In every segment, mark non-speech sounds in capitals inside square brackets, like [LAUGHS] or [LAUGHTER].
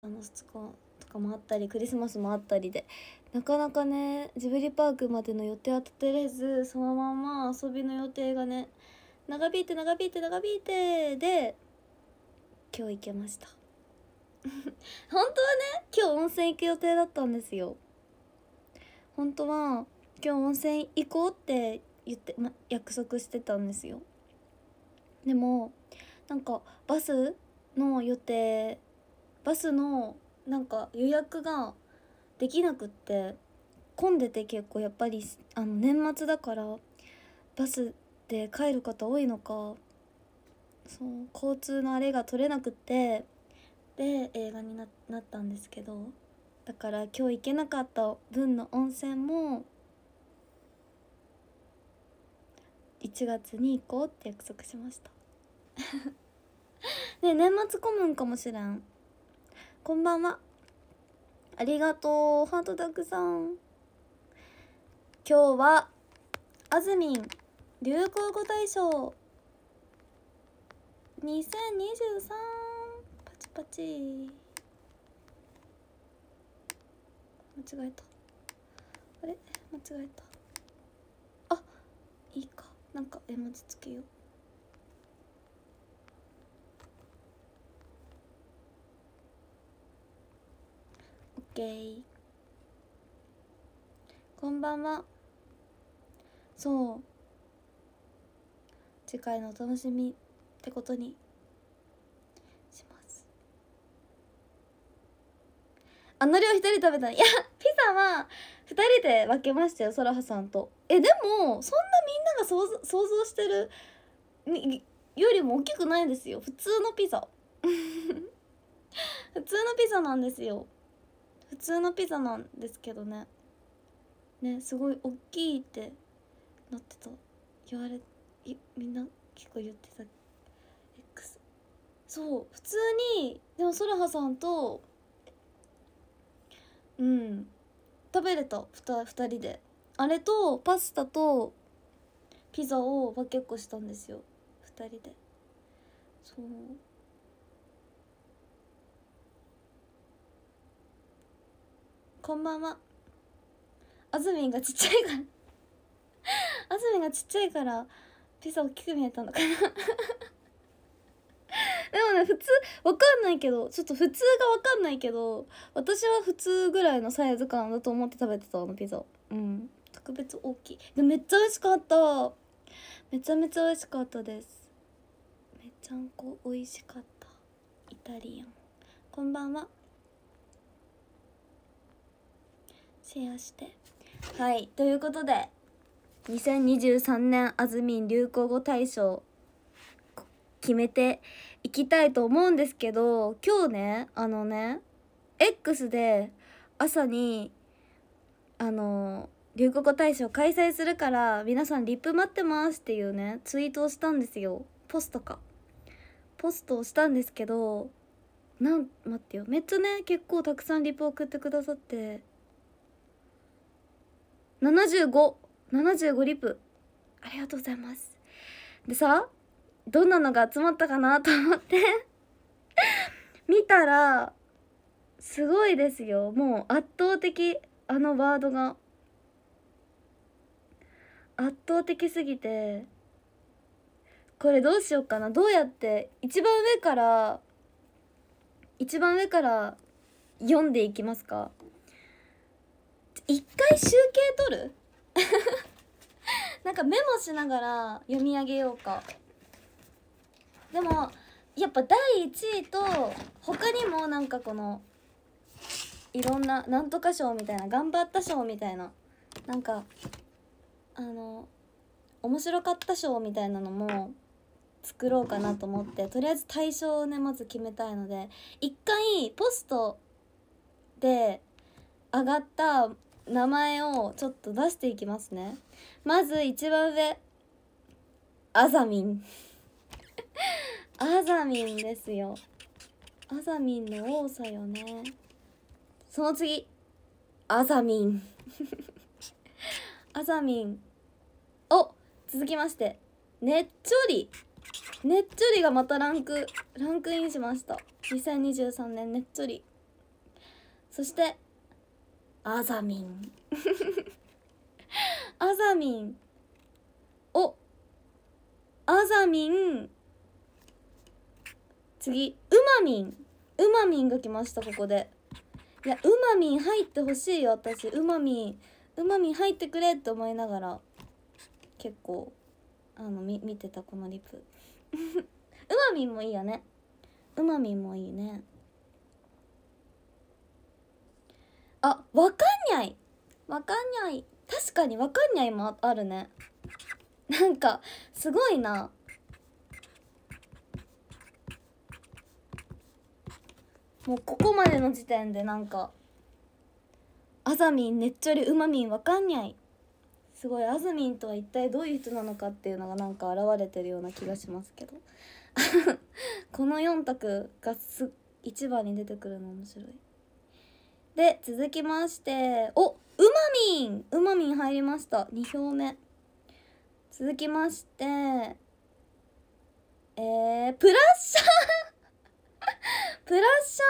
あの2日とかもあったりクリスマスもあったりでなかなかねジブリパークまでの予定は立てれずそのまま遊びの予定がね長引いて長引いて長引いてで今日行けました [LAUGHS] 本当はね今日温泉行く予定だったんですよ本当は今日温泉行こうって言って、ま、約束してたんですよでもなんかバスの予定バスのなんか予約ができなくって混んでて結構やっぱりあの年末だからバスで帰る方多いのかそう交通のあれが取れなくってで映画になったんですけどだから今日行けなかった分の温泉も1月に行こうって約束しましたね [LAUGHS] 年末混むんかもしれんこんばんはありがとうハートたくさん今日はあずみん流行語大賞2023パチパチ間違えたあれ間違えたあいいかなんか絵文字つけよう OK こんばんはそう次回のお楽しみってことにしますあの量一人食べた [LAUGHS] いやピザは二人で分けましたよそらはさんとえでもそんなみんなが想像想像してるよりも大きくないですよ普通のピザ [LAUGHS] 普通のピザなんですよ通のピザなんですけどねねすごい大きいってなってた言われみんな結構言ってた X そう普通にでもそらはさんとうん食べれた 2, 2人であれとパスタとピザを分けっこしたんですよ2人でそうこんばんはあずみんがちっちゃいからあずみんがちっちゃいからピザ大きく見えたのかな [LAUGHS] でもね普通わかんないけどちょっと普通がわかんないけど私は普通ぐらいのサイズ感だと思って食べてたあのピザうん特別大きいでめっちゃ美味しかっためちゃめちゃ美味しかったですめちゃんこ美味しかったイタリアンこんばんはシェアしてはいということで2023年あずみん流行語大賞決めていきたいと思うんですけど今日ねあのね X で朝にあの流行語大賞開催するから皆さんリップ待ってますっていうねツイートをしたんですよポストかポストをしたんですけどなん待ってよめっちゃね結構たくさんリップ送ってくださって7575リプありがとうございますでさどんなのが集まったかなと思って [LAUGHS] 見たらすごいですよもう圧倒的あのワードが圧倒的すぎてこれどうしようかなどうやって一番上から一番上から読んでいきますか一回集計取る [LAUGHS] なんかメモしながら読み上げようかでもやっぱ第1位と他にもなんかこのいろんななんとか賞みたいな頑張った賞みたいななんかあの面白かった賞みたいなのも作ろうかなと思ってとりあえず対象をねまず決めたいので一回ポストで上がった名前をちょっと出していきますねまず一番上あざみんあざみんですよあざみんの多さよねその次あざみんあざみんお続きましてねっちょりねっちょりがまたランクランクインしました2023年ねっちょりそしてあざみんあざみんおあざみん次うまみんうまみんが来ましたここでいやうまみん入ってほしいよ私うまみんうまみん入ってくれって思いながら結構あのみ見てたこのリプうまみんもいいよねうまみんもいいねあわかんにゃいわかんにゃい確かにわかんにゃいもあるねなんかすごいなもうここまでの時点でなんかあざみんねっちょりうまみんわかんにゃいすごいあずみんとは一体どういう人なのかっていうのがなんか現れてるような気がしますけど [LAUGHS] この4択がす一番に出てくるの面白い。で続きましておうまみんうまみん入りました2票目続きましてえー、プラッシャープラッシ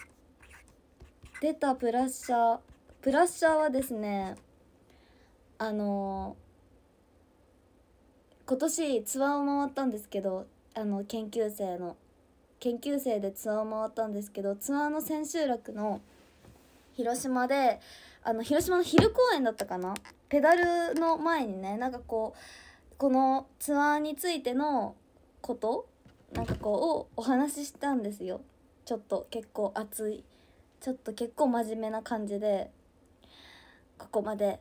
ャー出たプラッシャープラッシャーはですねあのー、今年ツアーを回ったんですけどあの研究生の研究生でツアーを回ったんですけどツアーの千秋楽の「広島であの広島の昼公演だったかなペダルの前にねなんかこうこのツアーについてのことなんかこうをお話ししたんですよちょっと結構熱いちょっと結構真面目な感じでここまで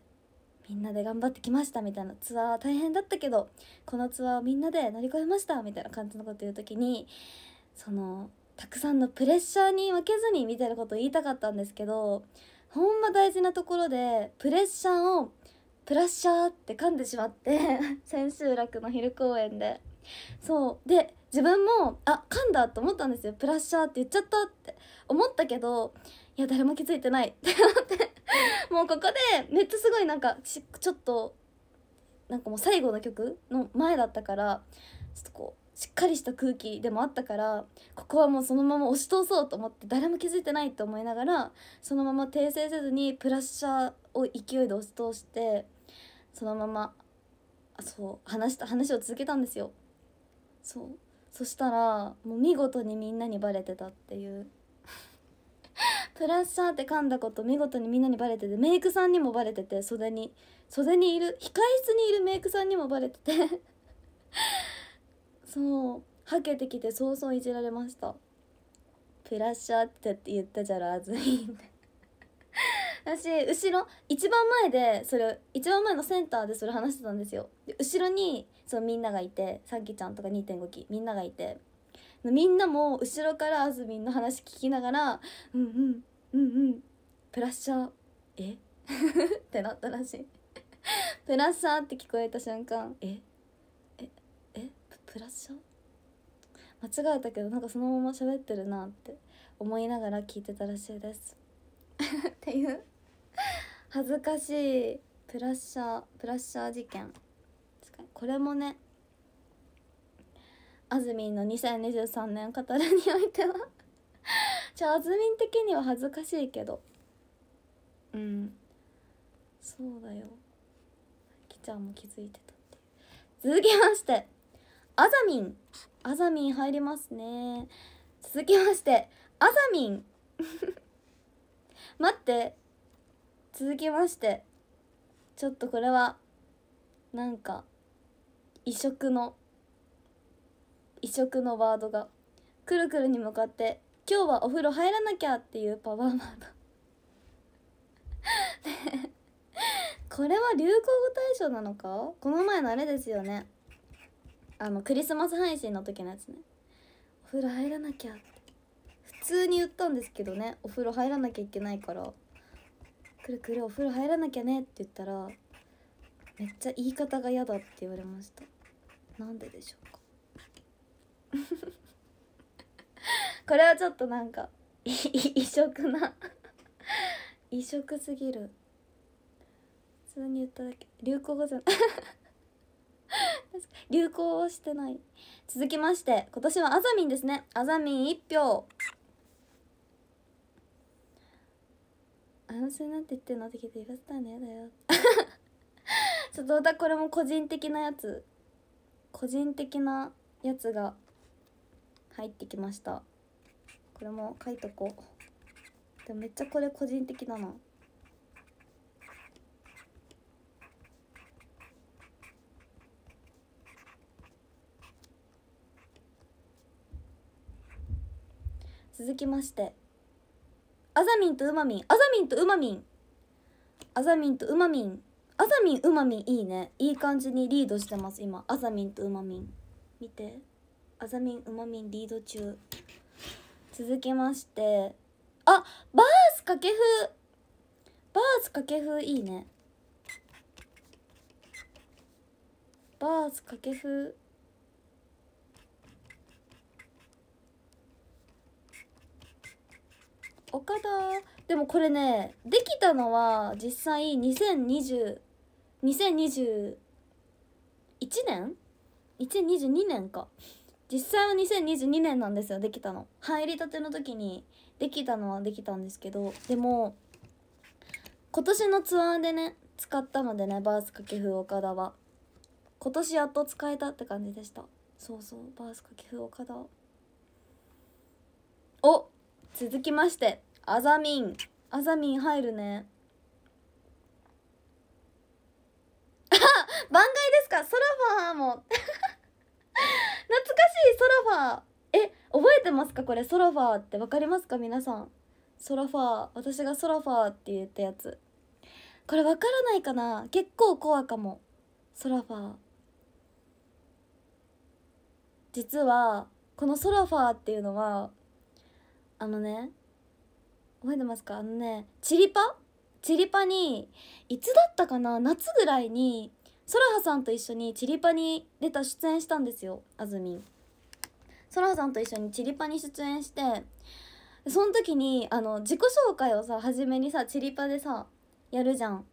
みんなで頑張ってきましたみたいなツアーは大変だったけどこのツアーをみんなで乗り越えましたみたいな感じのこと言う時にそのたくさんのプレッシャーに負けずにみたいなことを言いたかったんですけどほんま大事なところでプレッシャーをプラッシャーって噛んでしまって [LAUGHS] 千秋楽の昼公演でそうで自分もあ噛んだと思ったんですよプラッシャーって言っちゃったって思ったけどいや誰も気づいてないって思ってもうここでめっちゃすごいなんかちょっとなんかもう最後の曲の前だったからちょっとこうしっかりした空気でもあったからここはもうそのまま押し通そうと思って誰も気づいてないと思いながらそのまま訂正せずにプラッシャーを勢いで押し通してそのままそう話した話を続けたんですよそうそしたらもう見事にみんなにバレてたっていう [LAUGHS] プラッシャーって噛んだこと見事にみんなにバレててメイクさんにもバレてて袖に袖にいる控室にいるメイクさんにもバレててそうはけてきて早々いじられましたプラッシャーって言ったじゃろあずい私後ろ一番前でそれ一番前のセンターでそれ話してたんですよで後ろにそうみんながいてさっきちゃんとか2.5期みんながいてみんなも後ろからあずみんの話聞きながら「うんうんうんうんプラッシャーえ [LAUGHS] ってなったらしいプラッシャーって聞こえた瞬間「えクラッション間違えたけどなんかそのまま喋ってるなって思いながら聞いてたらしいですっていう恥ずかしいプラッシャープラッシャー事件これもねあずみんの2023年語るにおいてはじゃああずみん的には恥ずかしいけどうんそうだよきちゃんも気づいてたっていう続きましてあざみんあざみん入りますね続きましてあざみん [LAUGHS] 待って続きましてちょっとこれはなんか異色の異色のワードがくるくるに向かって「今日はお風呂入らなきゃ」っていうパワーワード [LAUGHS] これは流行語大賞なのかこの前のあれですよねあのクリスマス配信の時のやつねお風呂入らなきゃって普通に言ったんですけどねお風呂入らなきゃいけないから「くるくるお風呂入らなきゃね」って言ったらめっちゃ言い方が嫌だって言われましたなんででしょうか [LAUGHS] これはちょっとなんか [LAUGHS] 異色な異色すぎる普通に言っただけ流行語じゃない [LAUGHS] [LAUGHS] 流行してない続きまして今年はあざみんですねあざみん1票なんて言ってのって聞いて言わせたらねだよちょっとだこれも個人的なやつ個人的なやつが入ってきましたこれも書いとこうでもめっちゃこれ個人的だな続きましてあざみんとうまみんあざみんとうまみんあざみんとうまみんあざみんうまみんいいねいい感じにリードしてます今あざみんとうまみん見てあざみんうまみんリード中続きましてあバース掛布バース掛布いいねバース掛布岡田でもこれねできたのは実際2020 2021年 ?2022 年か実際は2022年なんですよできたの入りたての時にできたのはできたんですけどでも今年のツアーでね使ったのでねバース掛布岡田は今年やっと使えたって感じでしたそうそうバース掛布岡田お続きましてあざみんあざみん入るねあ [LAUGHS] 番外ですかソラファーも [LAUGHS] 懐かしいソラファーえ覚えてますかこれソラファーって分かりますか皆さんソラファー私がソラファーって言ったやつこれ分からないかな結構コアかもソラファー実はこのソラファーっていうのはあのね覚えてますかあのねチリパチリパにいつだったかな夏ぐらいにそらはさんと一緒にチリパに出た出演したんですよあずみんそらはさんと一緒にチリパに出演してその時にあの自己紹介をさ初めにさチリパでさやるじゃん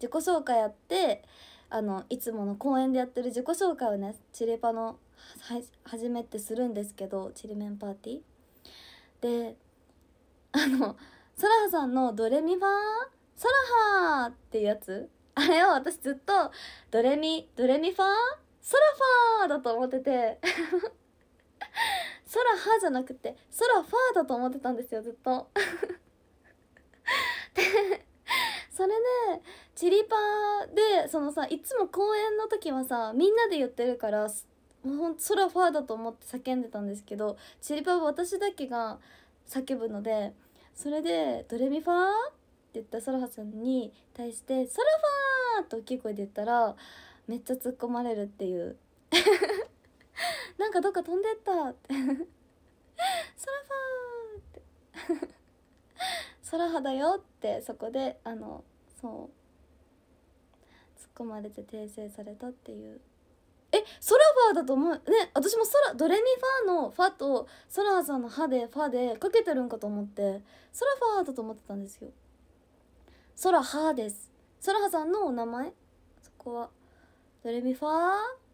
自己紹介やってあのいつもの公演でやってる自己紹介をねチリパのはめってするんですけどチリメンパーティーであのソラハさんの「ドレミファーソラハー」っていうやつあれを私ずっと「ドレミドレミファーソラファー」だと思ってて [LAUGHS] ソラハじゃなくてソラファーだと思ってたんですよずっと [LAUGHS] でそれでチリパーでそのさいつも公演の時はさみんなで言ってるからもう空ファーだと思って叫んでたんですけどチリパは私だけが叫ぶのでそれで「ドレミファー?」って言ったソラハさんに対して「ソラファー!」と大きい声で言ったらめっちゃ突っ込まれるっていう [LAUGHS] なんかどっか飛んでったって「[LAUGHS] ソラファー!」って「[LAUGHS] ソラハだよ」ってそこであのそう突っ込まれて訂正されたっていう。えソラファーだと思うね私もソラドレミファーのファとソラーさんの歯でファでかけてるんかと思ってソラファーだと思ってたんですよソラハーですソラハさんのお名前そこはドレミファー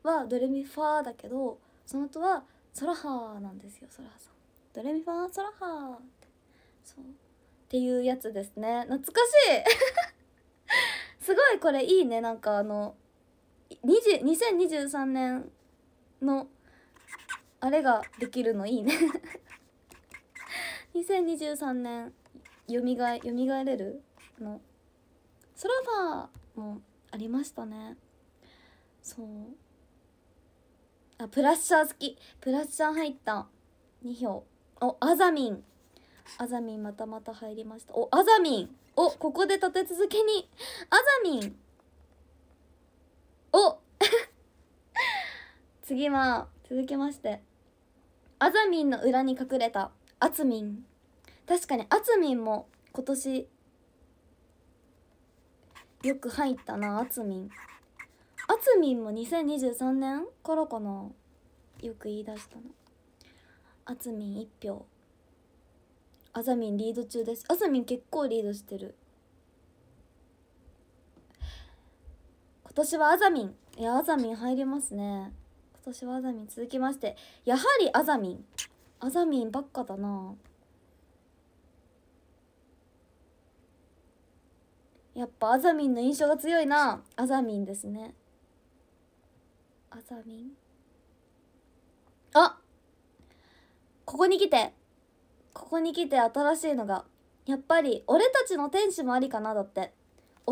はドレミファーだけどその後はソラハーなんですよソラハさんドレミファーソラハーってそうっていうやつですね懐かしい [LAUGHS] すごいこれいいねなんかあの2023年のあれができるのいいね2023年よみがえよみがえれるのソラファーもありましたねそうあプラッシャー好きプラッシャー入った2票おアザミンアザミンまたまた入りましたおアザミンおここで立て続けにアザミンお [LAUGHS] 次は続きましてあざみんの裏に隠れたあつみん確かにあつみんも今年よく入ったなあつみんあつみんも2023年からかなよく言い出したのあつみん1票あざみんリード中ですあざみん結構リードしてる今年はアザミンいやアザミン入りますね今年はアザミン続きましてやはりアザミンアザミンばっかだなやっぱアザミンの印象が強いなアザミンですねアザミンあここに来てここに来て新しいのがやっぱり俺たちの天使もありかなだって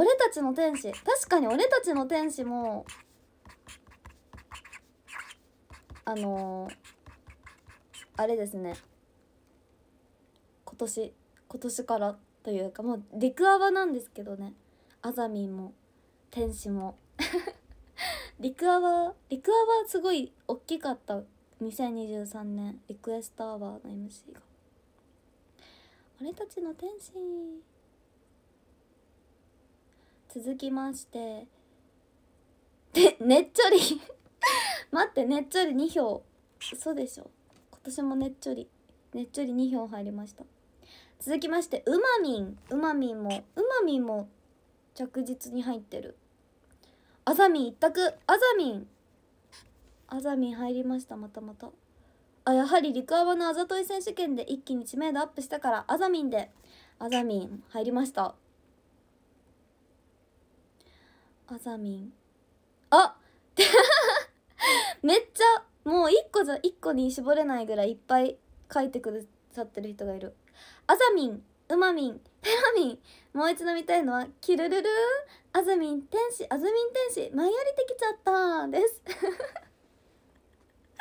俺たちの天使確かに俺たちの天使もあのー、あれですね今年今年からというかもうクアバなんですけどねあざみんも天使もリク [LAUGHS] アリクアバすごい大きかった2023年リクエストアワーの MC が俺たちの天使続きましてでねっちょり [LAUGHS] 待ってねっちょり2票嘘でしょ今年もねっちょりねっちょり2票入りました続きましてうまみんうまみんもうまみんも着実に入ってるあざみん一択あざみんあざみん入りましたまたまたあやはり陸泡のあざとい選手権で一気に知名度アップしたからあざみんであざみん入りましたああ [LAUGHS] めっちゃもう1個じゃ1個に絞れないぐらいいっぱい書いてくださってる人がいるあざみんうまみんペラミンもう一度見たいのは「キルルルーン」「あずみん天使あずみん天使舞い降りてきちゃった」です [LAUGHS]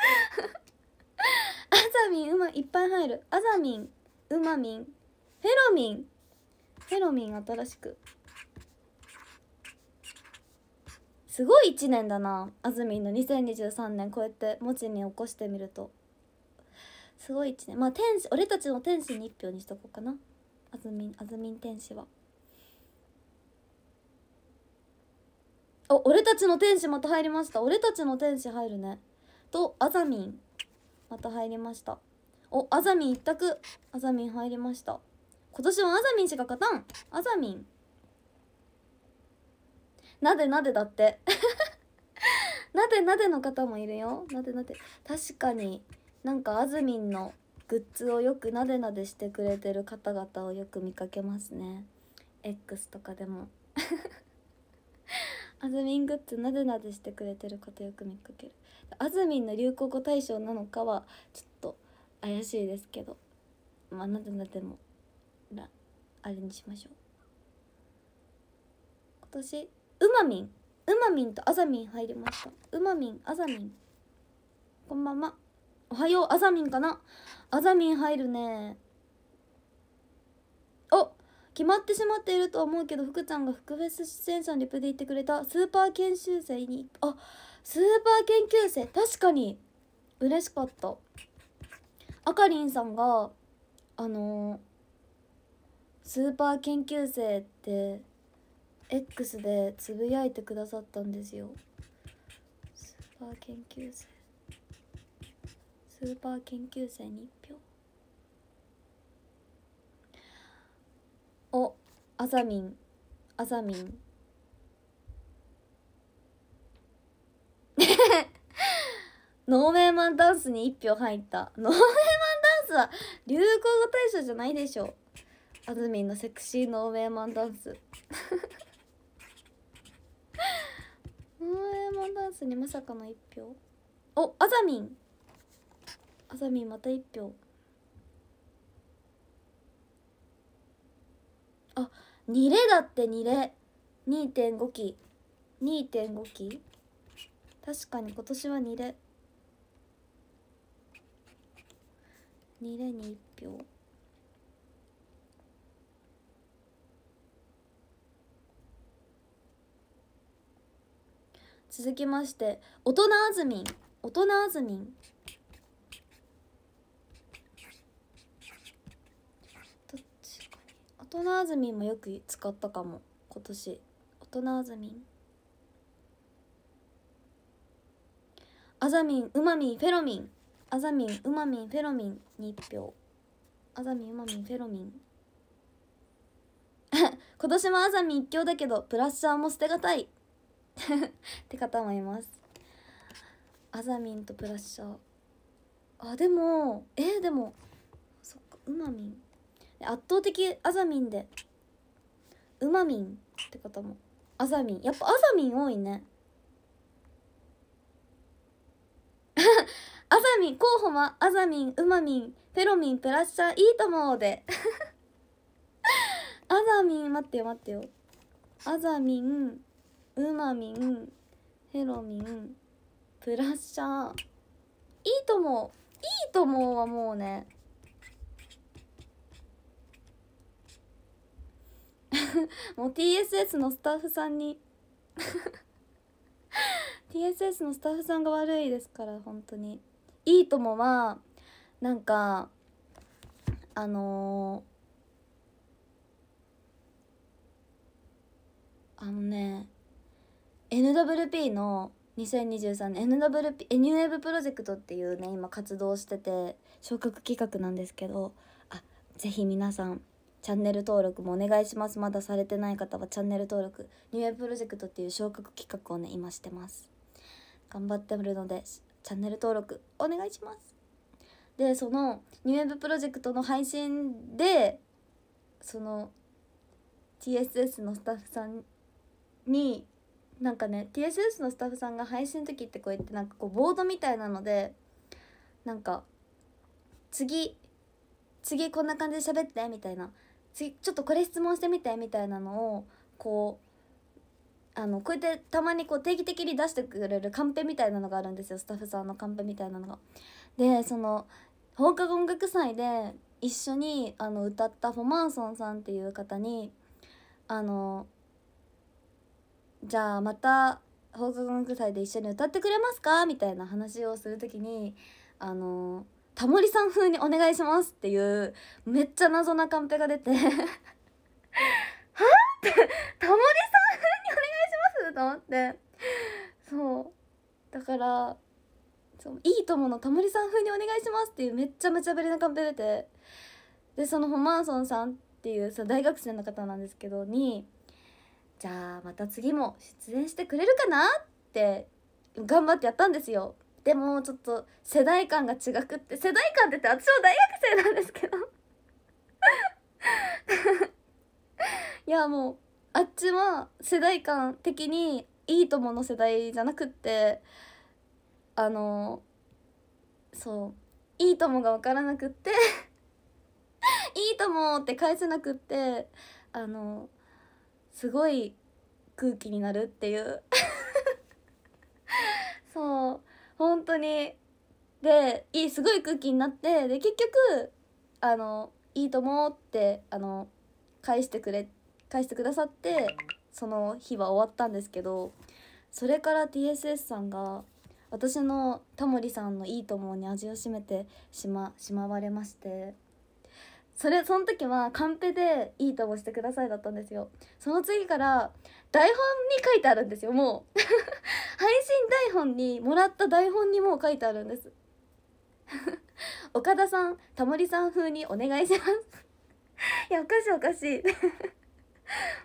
あざみんうまいっぱい入るあざみんうまみんフェロミンフェロミン新しくすごい1年だなあずみんの2023年こうやって文字に起こしてみるとすごい1年まあ天使俺たちの天使に1票にしとこうかなあずみんあずみん天使はお俺たちの天使また入りました俺たちの天使入るねとあざみんまた入りましたおあざみん一択あざみん入りました今年はあざみんしか勝たんあざみんなでなでだって [LAUGHS] なでなでの方もいるよなでなで確かになんかあずみんのグッズをよくなでなでしてくれてる方々をよく見かけますね X とかでもあずみんグッズなでなでしてくれてる方よく見かけるあずみんの流行語大賞なのかはちょっと怪しいですけどまあなでなでもらあれにしましょう今年うまみんうまみんとあざみん入りましたうまみんあざみんこんばんはおはようあざみんかなあざみん入るねお決まってしまっていると思うけど福ちゃんが福フェス出演者のリプで言ってくれたスーパー研修生にあスーパー研究生確かに嬉しかったあかりんさんがあのー、スーパー研究生って X でつぶやいてくださったんですよスーパー研究生スーパー研究生に1票おあざみんあざみん [LAUGHS] ノーメンマンダンスに1票入ったノーメンマンダンスは流行語大賞じゃないでしょあずみんのセクシーノーメンマンダンスモンダンスにまさかの1票おあざみんあざみんまた1票あ2レだって2レ2.5期2.5期確かに今年は2レ2レに1票続きまして大人あずみん大人あずみん大人あずみんもよく使ったかも今年大人あずみんあざみんうまみんフェロミンあざみんうまみんフェロミン日1票あざみんうまみんフェロミン [LAUGHS] 今年もあざみん一強だけどプラッシャーも捨てがたいって方もいますアザミンとプラッシャーあでもえー、でもそっかうまみん圧倒的アザミンでうまみんって方もアザミンやっぱアザミン多いねアザミン候補はアザミンうまみんフェロミンプラッシャーいいともでアザミン待ってよ待ってよアザミンうまみんヘロミンプラッシャーいいともいいともはもうね [LAUGHS] もう TSS のスタッフさんに TSS [LAUGHS] のスタッフさんが悪いですから本当にいいともはなんかあのー、あのね NWP の2023年 NWP エニューブプロジェクトっていうね今活動してて昇格企画なんですけどあぜひ皆さんチャンネル登録もお願いしますまだされてない方はチャンネル登録ニューエーブプロジェクトっていう昇格企画をね今してます頑張ってるのでチャンネル登録お願いしますでそのニューエーブプロジェクトの配信でその TSS のスタッフさんになんかね TSS のスタッフさんが配信の時ってこうやってなんかこうボードみたいなのでなんか次次こんな感じで喋ってみたいな次ちょっとこれ質問してみてみたいなのをこうあのこうやってたまにこう定期的に出してくれるカンペみたいなのがあるんですよスタッフさんのカンペみたいなのが。でその放課後音楽祭で一緒にあの歌ったフォマーソンさんっていう方にあのじゃあまた放課後の祭で一緒に歌ってくれますかみたいな話をする時にあのタモリさん風にお願いしますっていうめっちゃ謎なカンペが出て [LAUGHS] はってタモリさん風にお願いしますと思ってそうだからそういい友のタモリさん風にお願いしますっていうめっちゃ無茶ぶりなカンペ出てでそのホマンソンさんっていうさ大学生の方なんですけどにじゃあまた次も出演してくれるかなって頑張ってやったんですよでもちょっと世代間が違くって世代間ってって私も大学生なんですけど [LAUGHS] いやもうあっちは世代間的にいいともの世代じゃなくってあのそういいともが分からなくって [LAUGHS] いいともって返せなくってあのすごい空気になるっていう [LAUGHS] そう本当にでいいすごい空気になってで結局あのいいと思うってあの返してくれ返してくださってその日は終わったんですけどそれから TSS さんが私のタモリさんの「いいと思う」に味を占めてしましまわれましてそれその時はカンペで「いいともしてください」だったんですよその次から台本に書いてあるんですよもう [LAUGHS] 配信台本にもらった台本にもう書いてあるんです [LAUGHS] 岡田さんタモリさん風にお願いします [LAUGHS] いやおかしいおかしい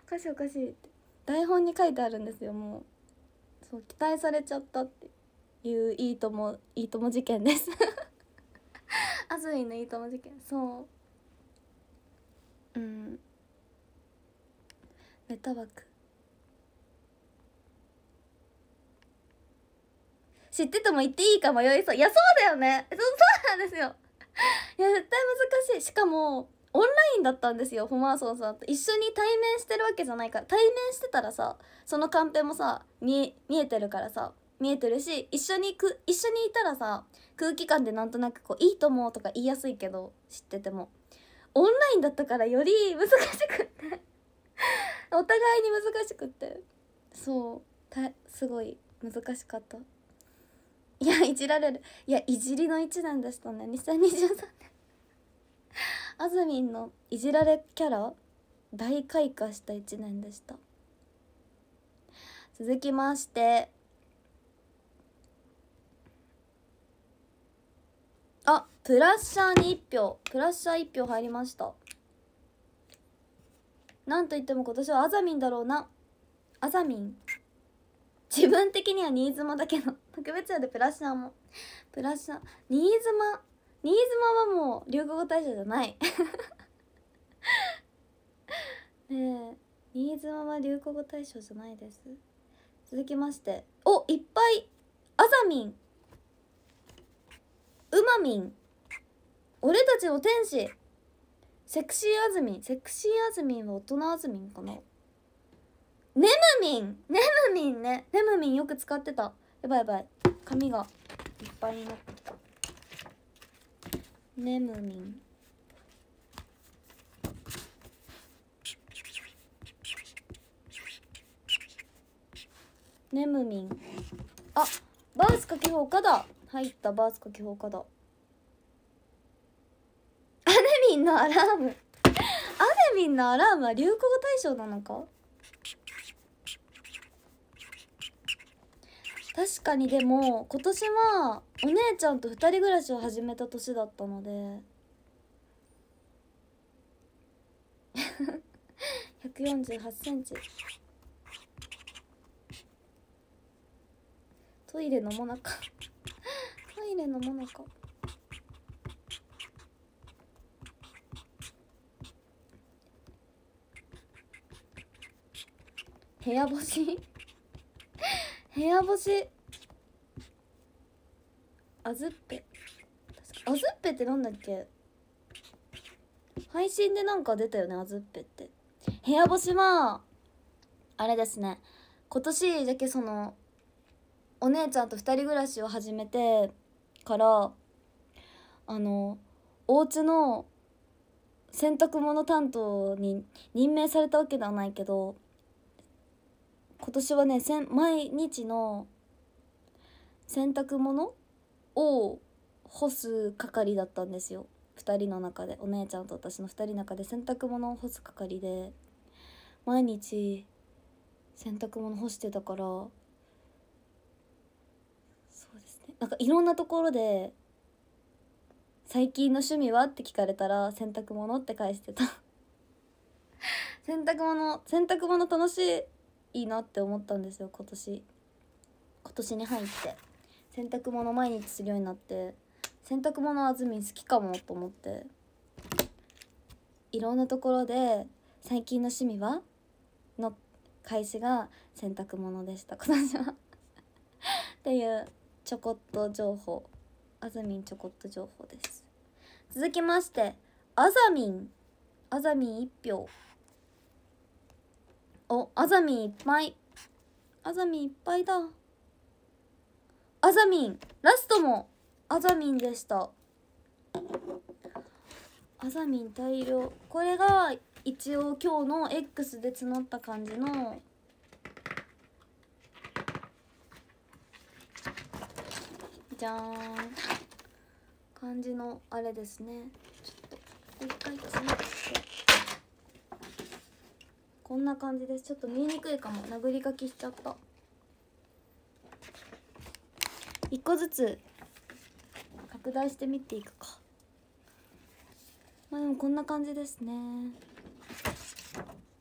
おかしいおかしいって台本に書いてあるんですよもうそう期待されちゃったっていういいともいいとも事件ですあずいのいいとも事件そううんメタ枠知ってても言っていいか迷いそういやそうだよねそそうなんですよいや絶対難しいしかもオンラインだったんですよホマーソンさんと一緒に対面してるわけじゃないから対面してたらさそのカンペもさ見見えてるからさ見えてるし一緒にく一緒にいたらさ空気感でなんとなくこう「いいと思う」とか言いやすいけど知っててもオンラインだったからより難しくってお互いに難しくってそうたすごい難しかったいやいじられるいやいじりの1年でしたね2023年あずみんのいじられキャラ大開花した1年でした続きましてあプラッシャーに1票プラッシャー1票入りましたなんといっても今年はあざみんだろうなあざみん自分的には新妻だけど [LAUGHS] 特別やでプラッシャーもプラッシャー新妻新妻はもう流行語大賞じゃない [LAUGHS] ねえ新妻は流行語大賞じゃないです続きましておいっぱいあざみんうまみん俺たちの天使セクシーあずみんセクシーあずみんは大人あずみんかなネムミンネムミンねネムミンよく使ってたやばいやばい髪がいっぱいになってきたネムミンネムミンあバースかけうかだ入ったバース書き放だアネミンのアラームアネミンのアラームは流行対象なのか確かにでも今年はお姉ちゃんと2人暮らしを始めた年だったので148 [LAUGHS] センチトイレのもなかイレのもなか部屋干し [LAUGHS] 部屋干しあずっぺあずっぺってなんだっけ配信でなんか出たよねあずっぺって部屋干しはあれですね今年だけそのお姉ちゃんと2人暮らしを始めてからあのお家の洗濯物担当に任命されたわけではないけど今年はね毎日の洗濯物を干す係だったんですよ2人の中でお姉ちゃんと私の2人の中で洗濯物を干す係で毎日洗濯物干してたからなんかいろんなところで「最近の趣味は?」って聞かれたら「洗濯物」って返してた [LAUGHS] 洗濯物洗濯物楽しいなって思ったんですよ今年今年に入って洗濯物毎日するようになって洗濯物あずみ好きかもと思っていろんなところで「最近の趣味は?」の返しが洗濯物でした今年は [LAUGHS] っていうちょこっと情報あざみんちょこっと情報です続きましてあざみんあざみん一票おあざみんいっぱいあざみんいっぱいだあざみんラストもあざみんでしたあざみん大量これが一応今日の X で募った感じのじゃん感じのあれですねちょっと一回詰めてこんな感じですちょっと見えにくいかも殴り書きしちゃった一個ずつ拡大してみていくかまあでもこんな感じですね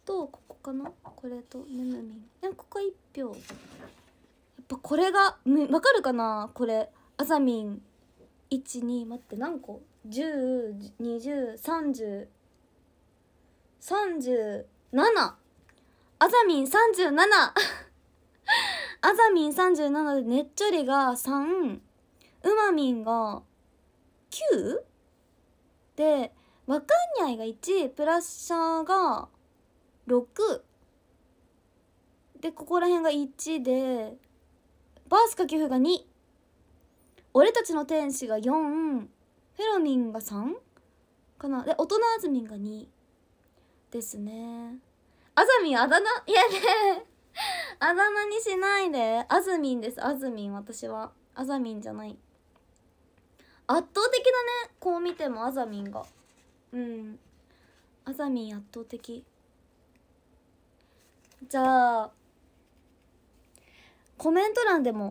とここかなこれとねむみんでもここ一票やっぱこれが、ね、分かるかなこれあざみん12待って何個 ?10203037 あざみん37 [LAUGHS] あざみん37でねっちょりが3うまみんが 9? でわかんにゃいが1プラッシャーが6でここら辺が1でバースか寄ふが2俺たちの天使が4フェロミンが3かなで大人あずみんが2ですねあざみんあだ名いやね [LAUGHS] あだ名にしないであずみんですあずみん私はあざみんじゃない圧倒的だねこう見てもあざみんがうんあざみん圧倒的じゃあコメント欄でも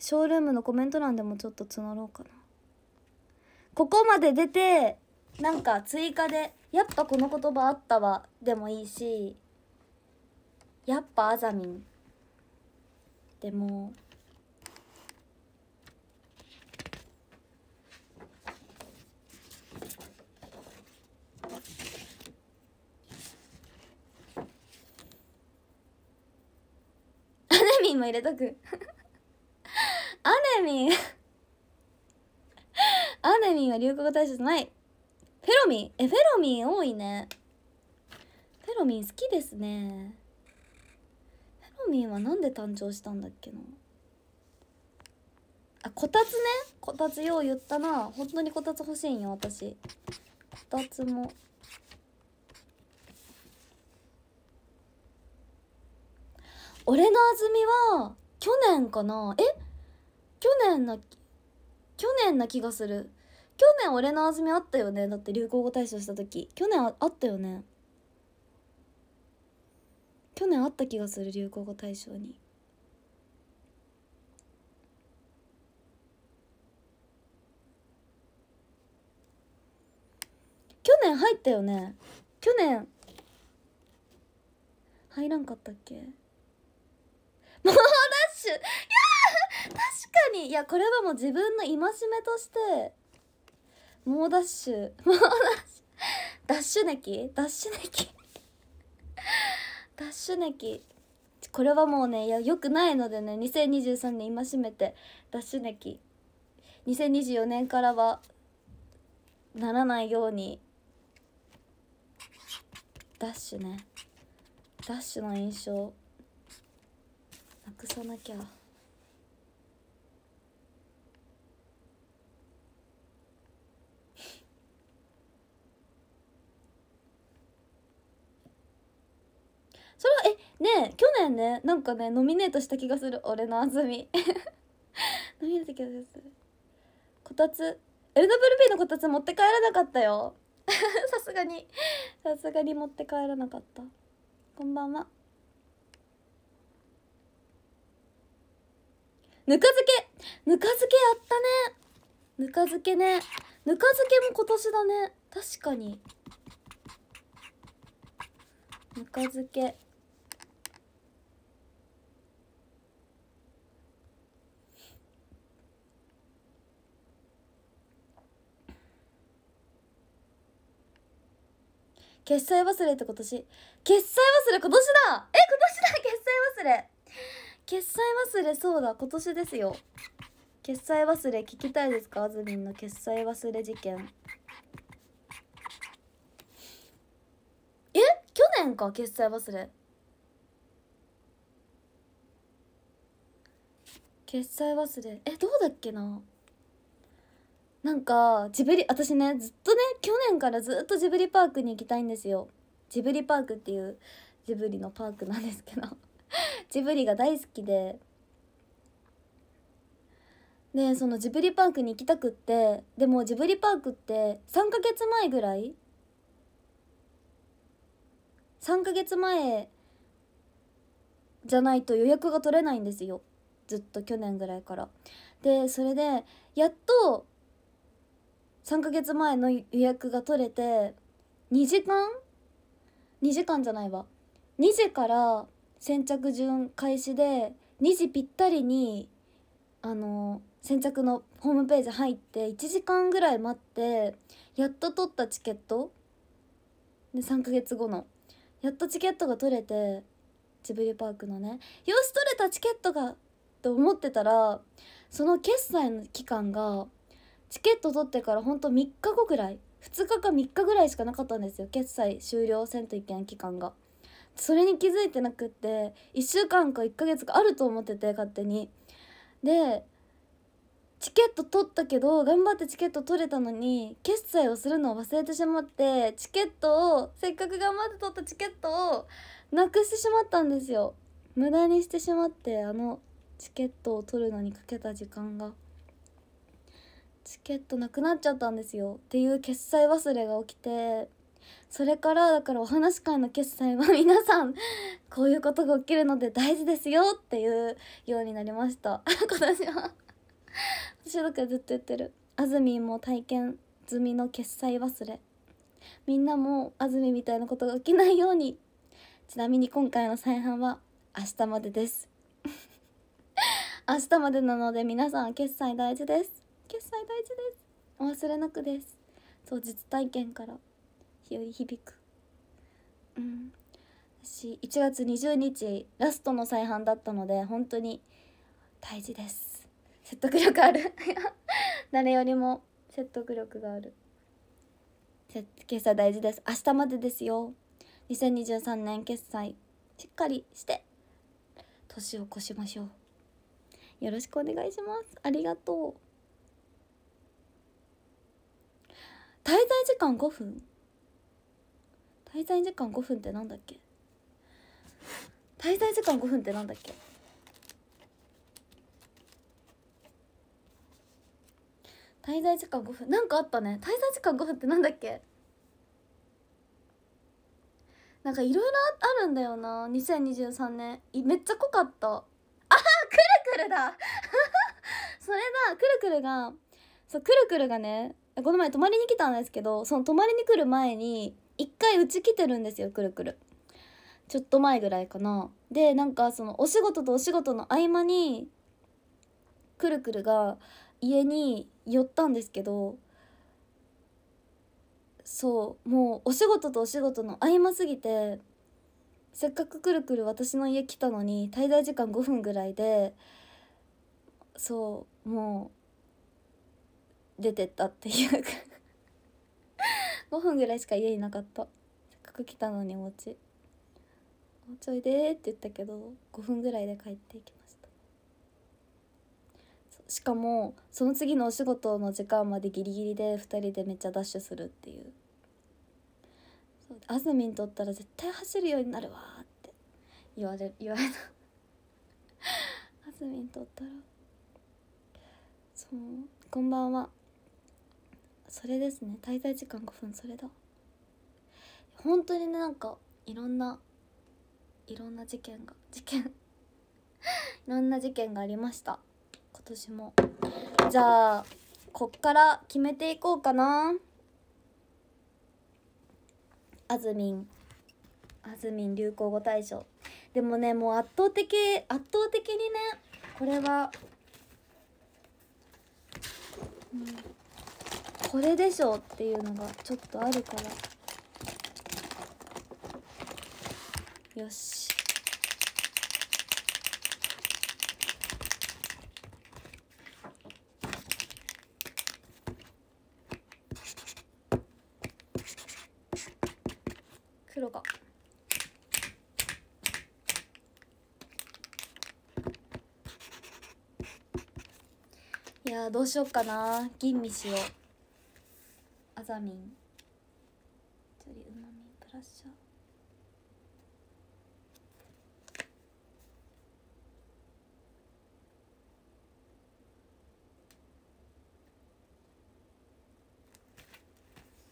ショールームのコメント欄でもちょっと募ろうかなここまで出てなんか追加で「やっぱこの言葉あったわ」でもいいし「やっぱあざみん」でも [LAUGHS] あざみんも入れとくアネミン [LAUGHS] アネミンは流行語大賞じゃない。フェロミンえ、フェロミン多いね。フェロミン好きですね。フェロミンは何で誕生したんだっけな。あ、こたつね。こたつよう言ったな。本当にこたつ欲しいんよ、私。こたつも。俺のあずみは、去年かなえ去年な去年な気がする去年俺のあずみあったよねだって流行語大賞した時去年あったよね去年あった気がする流行語大賞に去年入ったよね去年入らんかったっけ猛ダッシュかにいやこれはもう自分の戒めとして猛ダッシュ [LAUGHS] 猛ダッシュダッシュネキダッシュネキ [LAUGHS] ダッシュネキこれはもうねいやよくないのでね2023年戒めてダッシュネキ2024年からはならないようにダッシュねダッシュの印象なくさなきゃ。それはえねえ去年ねなんかねノミネートした気がする俺のあずみノミネートた気がするこたつ LWB のこたつ持って帰らなかったよ [LAUGHS] さすがにさすがに持って帰らなかったこんばんはぬか漬けぬか漬けやったねぬか漬けねぬか漬けも今年だね確かにぬか漬け決済忘れって今年決済忘れ今年だえ今年だ決済忘れ決済忘れそうだ今年ですよ決済忘れ聞きたいですかあずみんの決済忘れ事件え去年か決済忘れ決済忘れえどうだっけななんかジブリ私ねずっとね去年からずっとジブリパークに行きたいんですよジブリパークっていうジブリのパークなんですけど [LAUGHS] ジブリが大好きででそのジブリパークに行きたくってでもジブリパークって3ヶ月前ぐらい3ヶ月前じゃないと予約が取れないんですよずっと去年ぐらいからでそれでやっと3ヶ月前の予約が取れて2時間 ?2 時間じゃないわ2時から先着順開始で2時ぴったりにあの先着のホームページ入って1時間ぐらい待ってやっと取ったチケットで3ヶ月後のやっとチケットが取れてジブリパークのねよし取れたチケットがと思ってたらその決済の期間がチケット取ってからほんと3日後ぐらい2日か3日ぐらいしかなかったんですよ決済終了せんといけない期間がそれに気づいてなくって1週間か1ヶ月かあると思ってて勝手にでチケット取ったけど頑張ってチケット取れたのに決済をするのを忘れてしまってチケットをせっかく頑張って取ったチケットをなくしてしまったんですよ無駄にしてしまってあのチケットを取るのにかけた時間が。チケットなくなっちゃったんですよっていう決済忘れが起きてそれからだからお話会の決済は皆さん [LAUGHS] こういうことが起きるので大事ですよっていうようになりました [LAUGHS] 今年は私だからずっと言ってる安住も体験済みの決済忘れみんなも安住みたいなことが起きないようにちなみに今回の再販は明日までです [LAUGHS] 明日までなので皆さん決済大事です決済大事ですお忘れなくです当日体験からより響くうん私1月20日ラストの再販だったので本当に大事です説得力ある [LAUGHS] 誰よりも説得力がある決済大事です明日までですよ2023年決済しっかりして年を越しましょうよろしくお願いしますありがとう滞在時間5分滞在時間5分ってなんだっけ滞在時間5分ってなんだっけ滞在時間5分なんかあったね滞在時間5分ってなんだっけなんかいろいろあるんだよな2023年めっちゃ濃かったあくるくるだ [LAUGHS] それだくるくるがそうくるくるがねこの前泊まりに来たんですけどその泊まりに来る前に一回うち来てるんですよくるくるちょっと前ぐらいかなでなんかそのお仕事とお仕事の合間にくるくるが家に寄ったんですけどそうもうお仕事とお仕事の合間すぎてせっかくくるくる私の家来たのに滞在時間5分ぐらいでそうもう出てったっていうか5 [LAUGHS] 分ぐらいしか家いなかったせっかく来たのにお家もうちょいで」って言ったけど5分ぐらいで帰っていきましたしかもその次のお仕事の時間までギリギリで2人でめっちゃダッシュするっていうあずみんとったら絶対走るようになるわって言われ言われたあずみんとったらそうこんばんはそれですね滞在時間5分それだ本当にねなんかいろんないろんな事件が事件 [LAUGHS] いろんな事件がありました今年もじゃあこっから決めていこうかなあずみんあずみん流行語大賞でもねもう圧倒的圧倒的にねこれは、うんこれでしょっていうのがちょっとあるからよし黒が。いやどうしよっかな吟味しよう。ザミンちょりうまみブラッシャー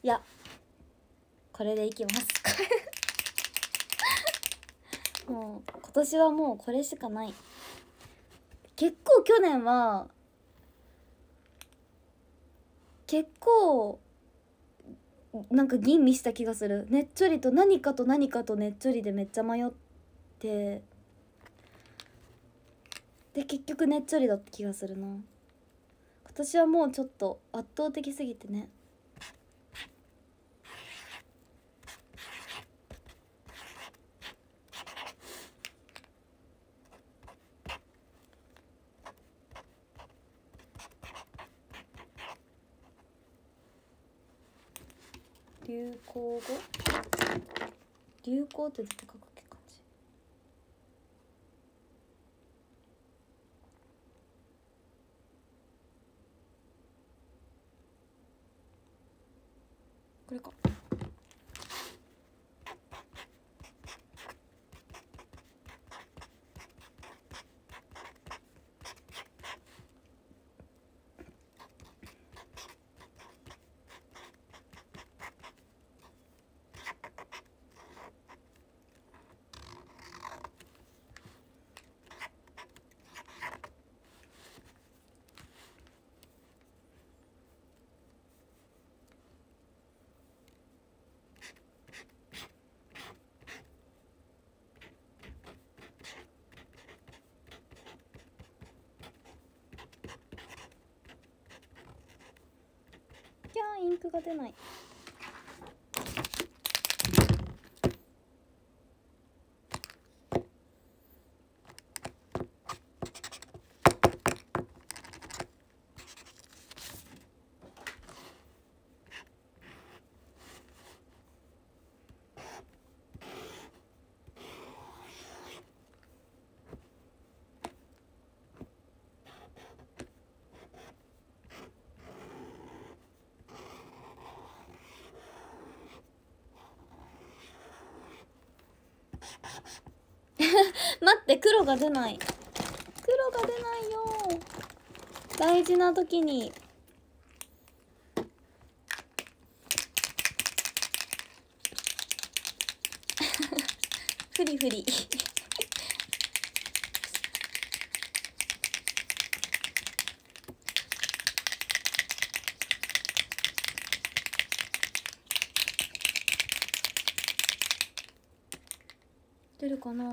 いやこれでいきます [LAUGHS] もう今年はもうこれしかない結構去年は結構なんか吟味した気がするねっちょりと何かと何かとねっちょりでめっちゃ迷ってで結局ねっちょりだった気がするな今年はもうちょっと圧倒的すぎてね行語流行って出てかが出ない [LAUGHS] 待って黒が出ない黒が出ないよ大事な時に [LAUGHS] フリフリかな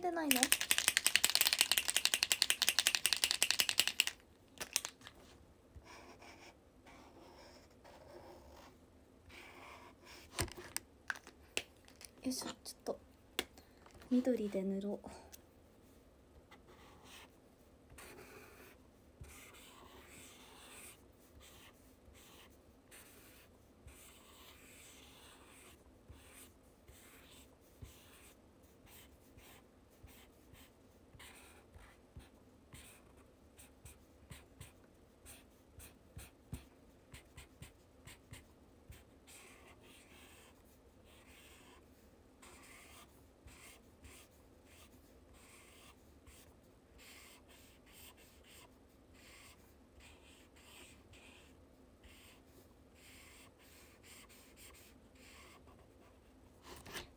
てないのよいしょちょっと緑で塗ろう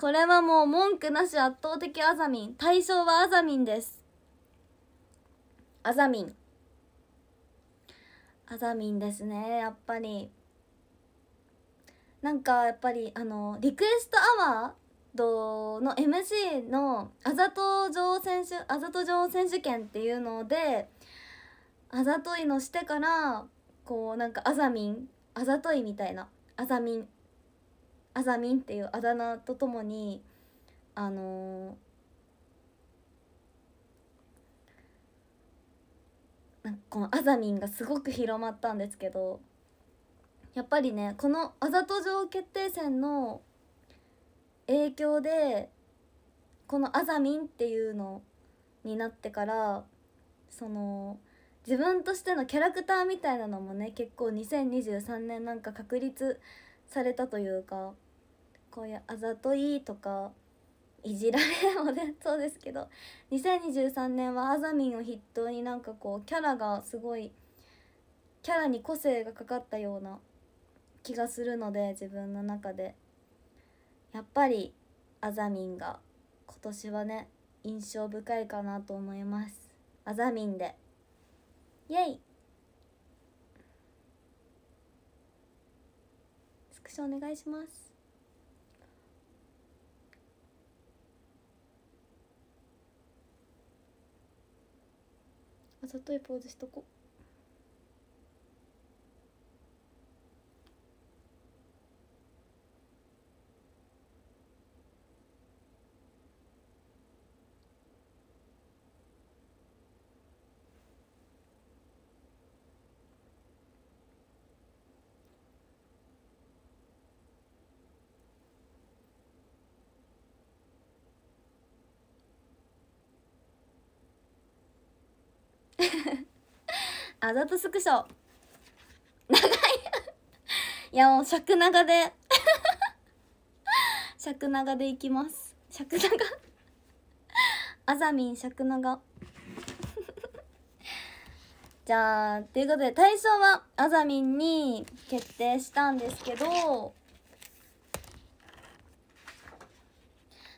これはもう文句なし圧倒的あざみん対象はあざみんですあざみんアザミンですねやっぱりなんかやっぱりあのリクエストアワードの MC のあざと女王選手あざと女王選手権っていうのであざといのしてからこうなんかあざみんあざといみたいなあざみんあざみんっていうあだ名とともにあのー、なんかこのあざみんがすごく広まったんですけどやっぱりねこのあざと城決定戦の影響でこのあざみんっていうのになってからその自分としてのキャラクターみたいなのもね結構2023年なんか確立されたというかこういうあざといとかいじられもねそうですけど2023年はあざみんを筆頭になんかこうキャラがすごいキャラに個性がかかったような気がするので自分の中でやっぱりあざみんが今年はね印象深いかなと思いますあざみんでイェイスクショお願いしますざといポーズしとこあざとスクショ長いいやもう尺長で [LAUGHS] 尺長でいきます尺長あざみん尺長じゃあということで体操はあざみんに決定したんですけど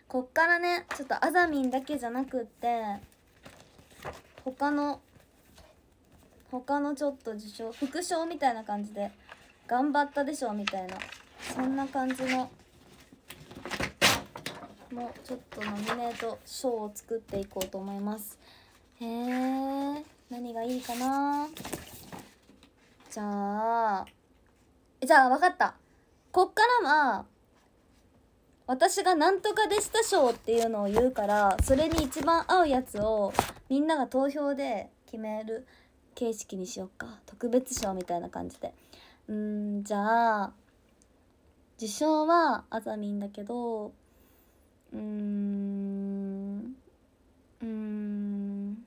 こっからねちょっとあざみんだけじゃなくって他の他のちょっと受賞副賞みたいな感じで頑張ったでしょみたいなそんな感じのもうちょっとノミネート賞を作っていこうと思いますへえ何がいいかなじゃあじゃあ分かったこっからは私が「なんとかでした賞」っていうのを言うからそれに一番合うやつをみんなが投票で決める形式にしようか特別賞みたいな感じでうんじゃあ受賞はあざみんだけどうんうん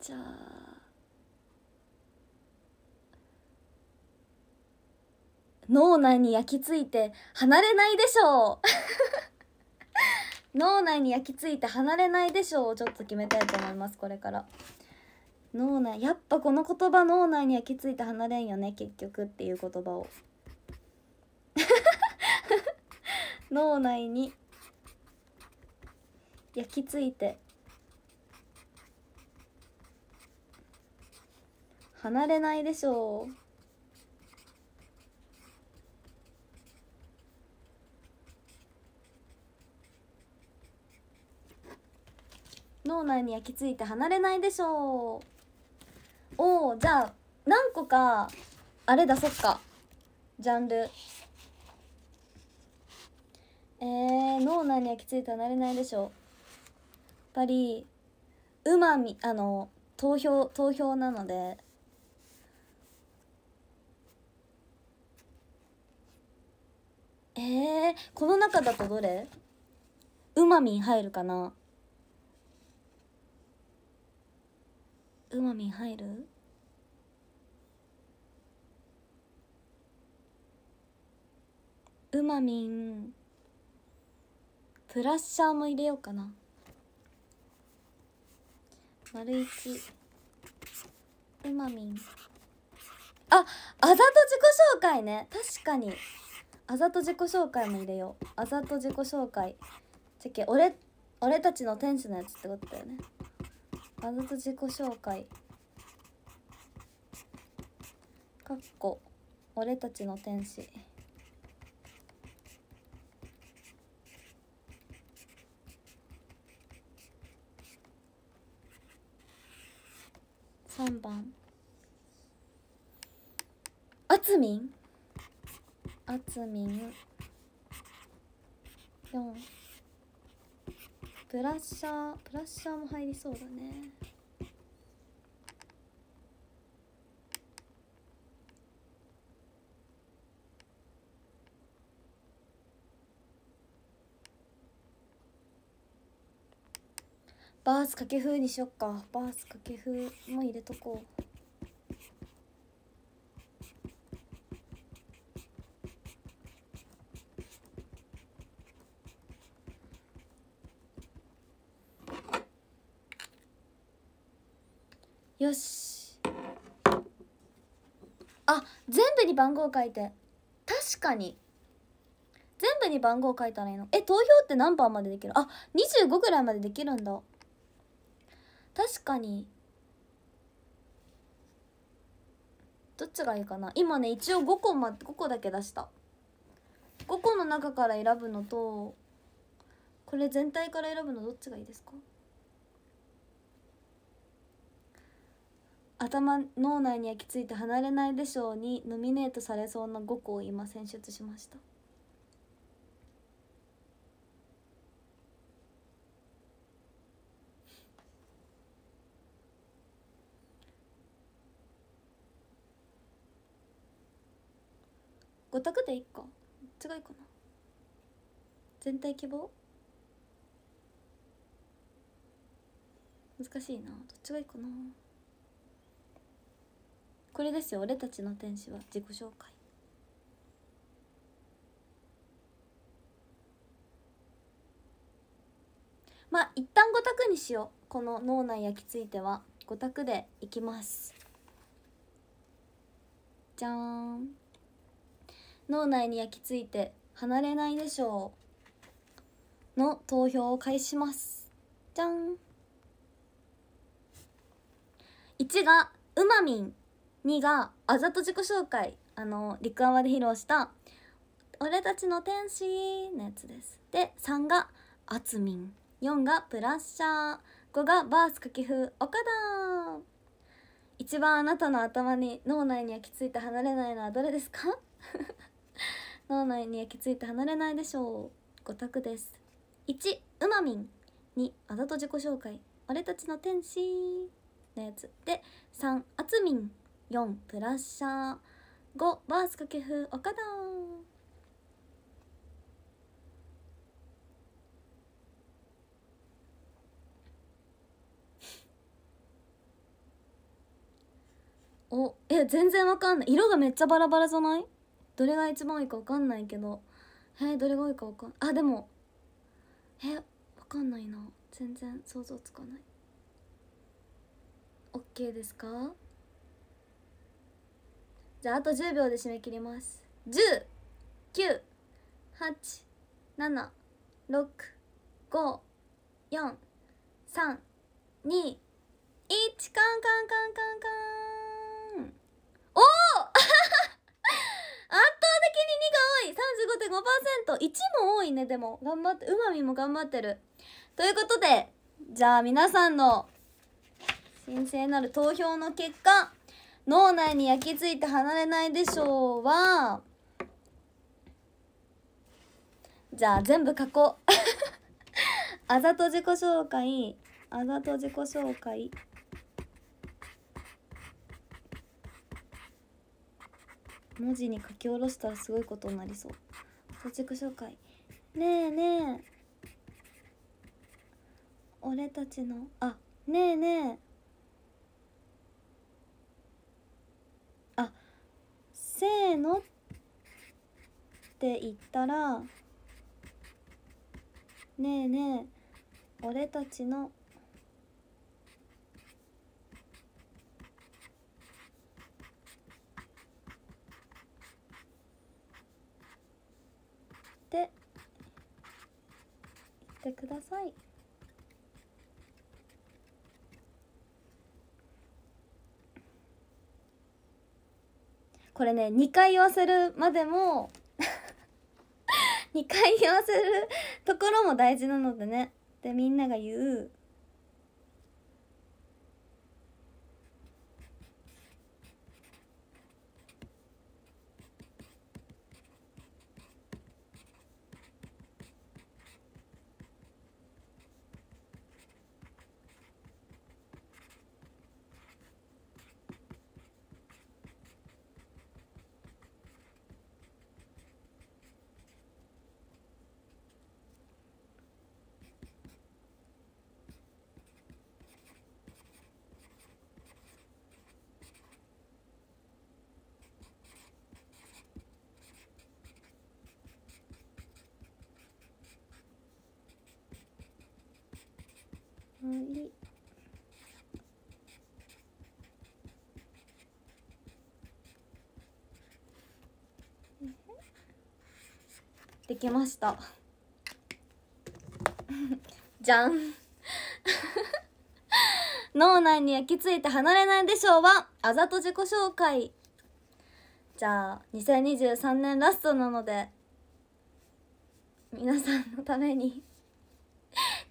じゃあ脳内に焼き付いて離れないでしょう [LAUGHS] 脳内に焼き付いて離れないでしょうをちょっと決めたいと思いますこれから脳内やっぱこの言葉脳内に焼き付いて離れんよね結局っていう言葉を [LAUGHS] 脳内に焼き付いて離れないでしょう脳内に焼き付いて離れないでしょうおーじゃあ何個かあれ出そっかジャンルえー、脳内に焼き付いて離れないでしょうやっぱりうまみあの投票投票なのでえー、この中だとどれうまみ入るかなうまみ入るうまみんプラッシャーも入れようかな丸一うまみんああざと自己紹介ね確かにあざと自己紹介も入れようあざと自己紹介じゃけ俺俺たちの天使のやつってことだよねバズと自己紹介かっこ俺たちの天使三番あつみんあつみん四。プラッシャープラッシャーも入りそうだねバースかけ風にしよっかバースかけ風も入れとこうよしあ全部に番号書いて確かに全部に番号書いたらいいのえ投票って何番までできるあ25ぐらいまでできるんだ確かにどっちがいいかな今ね一応5個,、ま、5個だけ出した5個の中から選ぶのとこれ全体から選ぶのどっちがいいですか頭脳内に焼き付いて離れないでしょうにノミネートされそうな5個を今選出しました5択でいか違いかな全体希望難しいなどっちがいいかなこれですよ俺たちの天使は自己紹介まあ一旦5択にしようこの脳内焼きついては5択でいきますじゃん脳内に焼きついて離れないでしょうの投票を開始しますじゃん1がうまみん2があざと自己紹介あのリクアワで披露した「俺たちの天使」のやつですで3が「あつみん」4が「プラッシャー」5が「バースクきふ岡田」一番あなたの頭に脳内に焼き付いて離れないのはどれですか [LAUGHS] 脳内に焼き付いて離れないでしょう5択です1うまみん2あざと自己紹介俺たちの天使のやつで3あつみん4プラッシャー5バース掛布岡田おえ全然わかんない色がめっちゃバラバラじゃないどれが一番多いかわかんないけどえどれが多いかわかんあでもえわかんないな全然想像つかない OK ですかじゃああと10秒で締め切ります10987654321カンカンカンカンカンおお [LAUGHS] 圧倒的に2が多い 35.5%1 も多いねでも頑張ってうまみも頑張ってるということでじゃあ皆さんの神聖なる投票の結果脳内に焼き付いて離れないでしょうはじゃあ全部書こう [LAUGHS] あざと自己紹介あざと自己紹介文字に書き下ろしたらすごいことになりそう自己紹介ねえねえ俺たちのあねえねえせーのって言ったらねえねえ俺たちのって言ってください。これね2回言わせるまでも2 [LAUGHS] 回言わせるところも大事なのでねでみんなが言うけましたじゃん脳内に焼き付いて離れないでしょうはあざと自己紹介じゃあ2023年ラストなので皆さんのために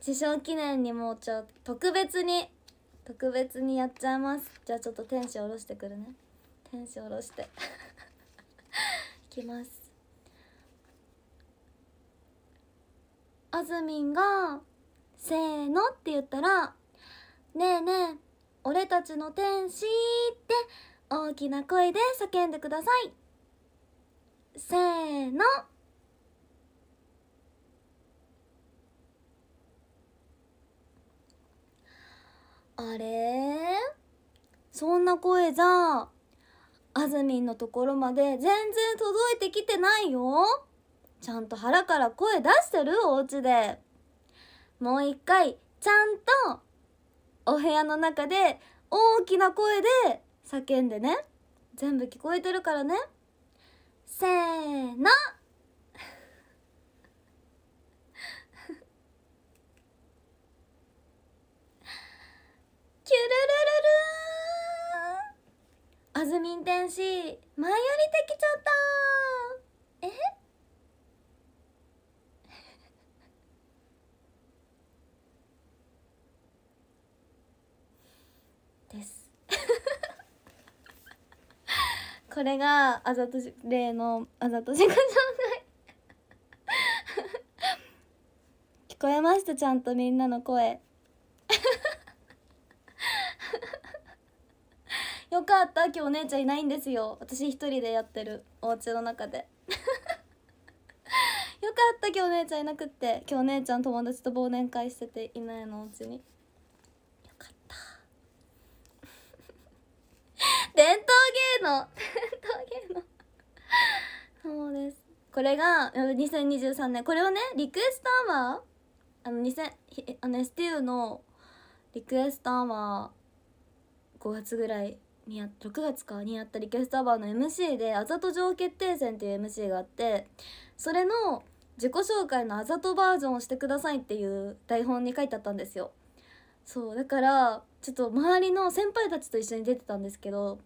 受賞記念にもうちょっと特別に特別にやっちゃいますじゃあちょっと天使下ろしてくるね天使下ろしていき [LAUGHS] ますあずみんが「せーの」って言ったら「ねえねえ俺たちの天使」って大きな声で叫んでくださいせーのあれそんな声じゃあずみんのところまで全然届いてきてないよちゃんと腹から声出してるお家でもう一回ちゃんとお部屋の中で大きな声で叫んでね全部聞こえてるからねせーのキュルルルルーあずみん天使舞い降りてきちゃったえ [LAUGHS] これがあざとし例のあざとしかじゃい [LAUGHS] 聞こえましたちゃんとみんなの声 [LAUGHS] よかった今日お姉ちゃんいないんですよ私一人でやってるお家の中でよかった今日お姉ちゃんいなくって今日お姉ちゃん友達と忘年会してていないのお家に伝統芸能伝統芸能そうですこれが2023年これをねリクエストアワーあの2000あの STU のリクエストアワー5月ぐらいにや6月かにやったリクエストアワーの MC で「あざと上決定戦」っていう MC があってそれの自己紹介のあざとバージョンをしてくださいっていう台本に書いてあったんですよそうだからちょっと周りの先輩たちと一緒に出てたんですけど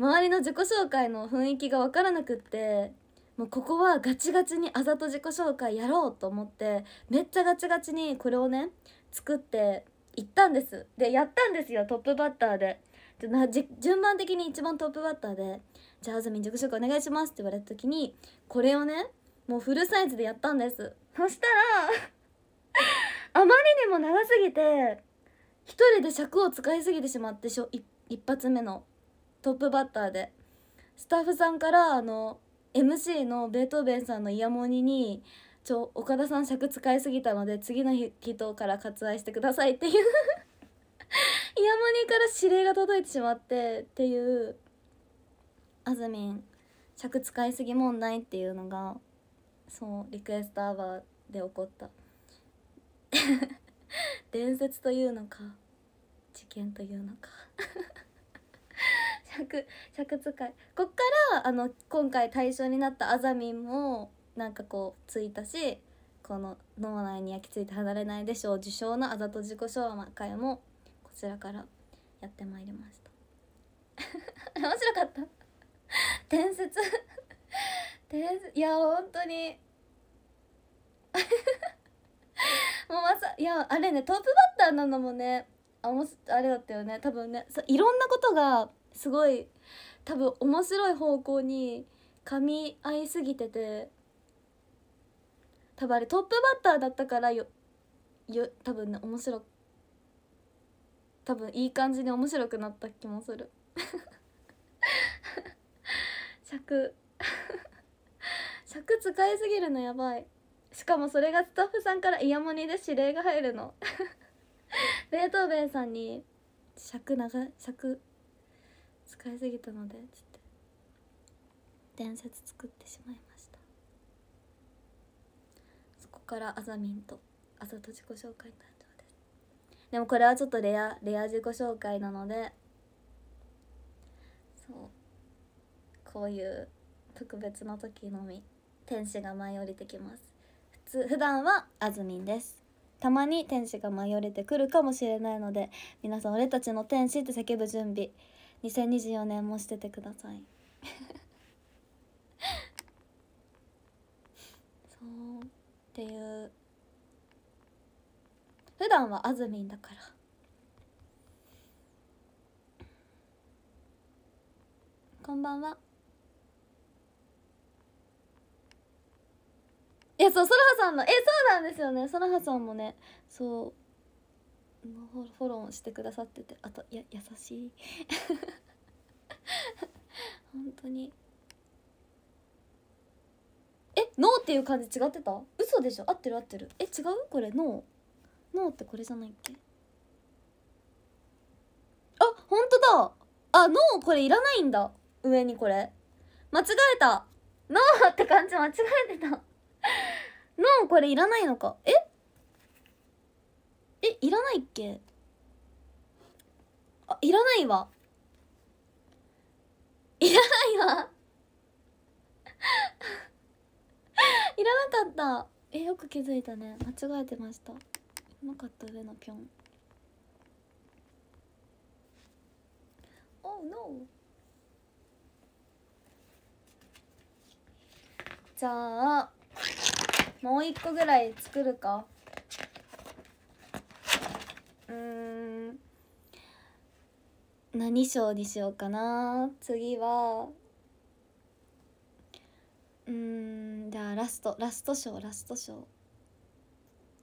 周りの自己紹介の雰囲気が分からなくってもうここはガチガチにあざと自己紹介やろうと思ってめっちゃガチガチにこれをね作っていったんですでやったんですよトップバッターで順番的に一番トップバッターで「じゃああずみん自己紹介お願いします」って言われた時にこれをねもうフルサイズでやったんですそしたら [LAUGHS] あまりにも長すぎて一人で尺を使いすぎてしまってしょ一発目のトップバッターでスタッフさんからあの MC のベートーベンさんのイヤモニに「ちょ岡田さん尺使いすぎたので次の人から割愛してください」っていう [LAUGHS] イヤモニから指令が届いてしまってっていうあずみん尺使いすぎ問題っていうのがそうリクエストアワーで起こった [LAUGHS] 伝説というのか事件というのか [LAUGHS] 尺尺使いこっからあの今回対象になったあざみんもなんかこうついたしこの「脳内に焼き付いて離れないでしょう」受賞のあざと自己紹介もこちらからやってまいりました [LAUGHS] 面白かった伝説伝説いや本当に [LAUGHS] もうまさいやあれねトップバッターなのもねあもあれだったよね多分ねそういろんなことがすごい多分面白い方向に噛み合いすぎてて多分あれトップバッターだったからよよ多分ね面白多分いい感じに面白くなった気もする [LAUGHS] 尺尺使いすぎるのやばいしかもそれがスタッフさんからイヤモニで指令が入るのベートーベンさんに尺長尺使いすぎたのでつって伝説作ってしまいましたそこからあざみんとあざと自己紹介誕生ですでもこれはちょっとレアレア自己紹介なのでそうこういう特別な時のみ天使が舞い降りてきます普通普段はあずみんですたまに天使が舞い降りてくるかもしれないので皆さん俺たちの天使って叫ぶ準備2024年もしててください [LAUGHS] そうっていう普段はあずみんだからこんばんはいやそうソラハさんのえそうなんですよねソラハさんもねそうフォローしてくださっててあとや優しい [LAUGHS] 本当にえノーっていう感じ違ってた嘘でしょ合ってる合ってるえ違うこれノーノーってこれじゃないっけあ本当だあノーこれいらないんだ上にこれ間違えたノーって感じ間違えてた [LAUGHS] ノーこれいらないのかええいらないっけあいらないわ [LAUGHS] いらないわ [LAUGHS] いらなかったえよく気づいたね間違えてましたうまかった上のぴょんおう no じゃあもう一個ぐらい作るかうん何賞にしようかな次はうんじゃあラストラスト賞ラスト賞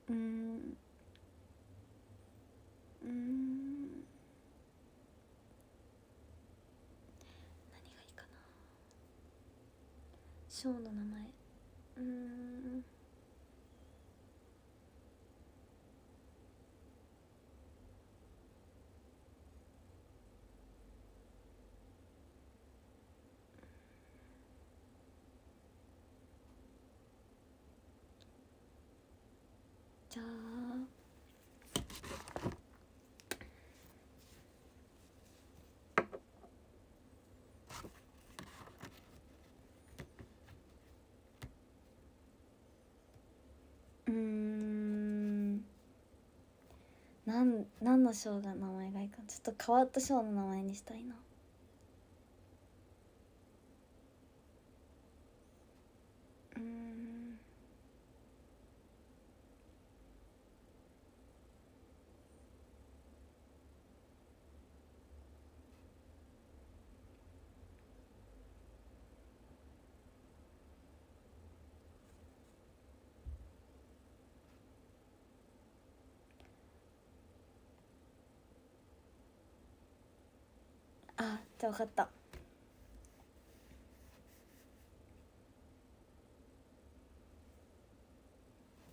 うんうん何がいいかな賞の名前うんじゃうんなん何の章が名前がいいかちょっと変わった章の名前にしたいなじゃあ分かった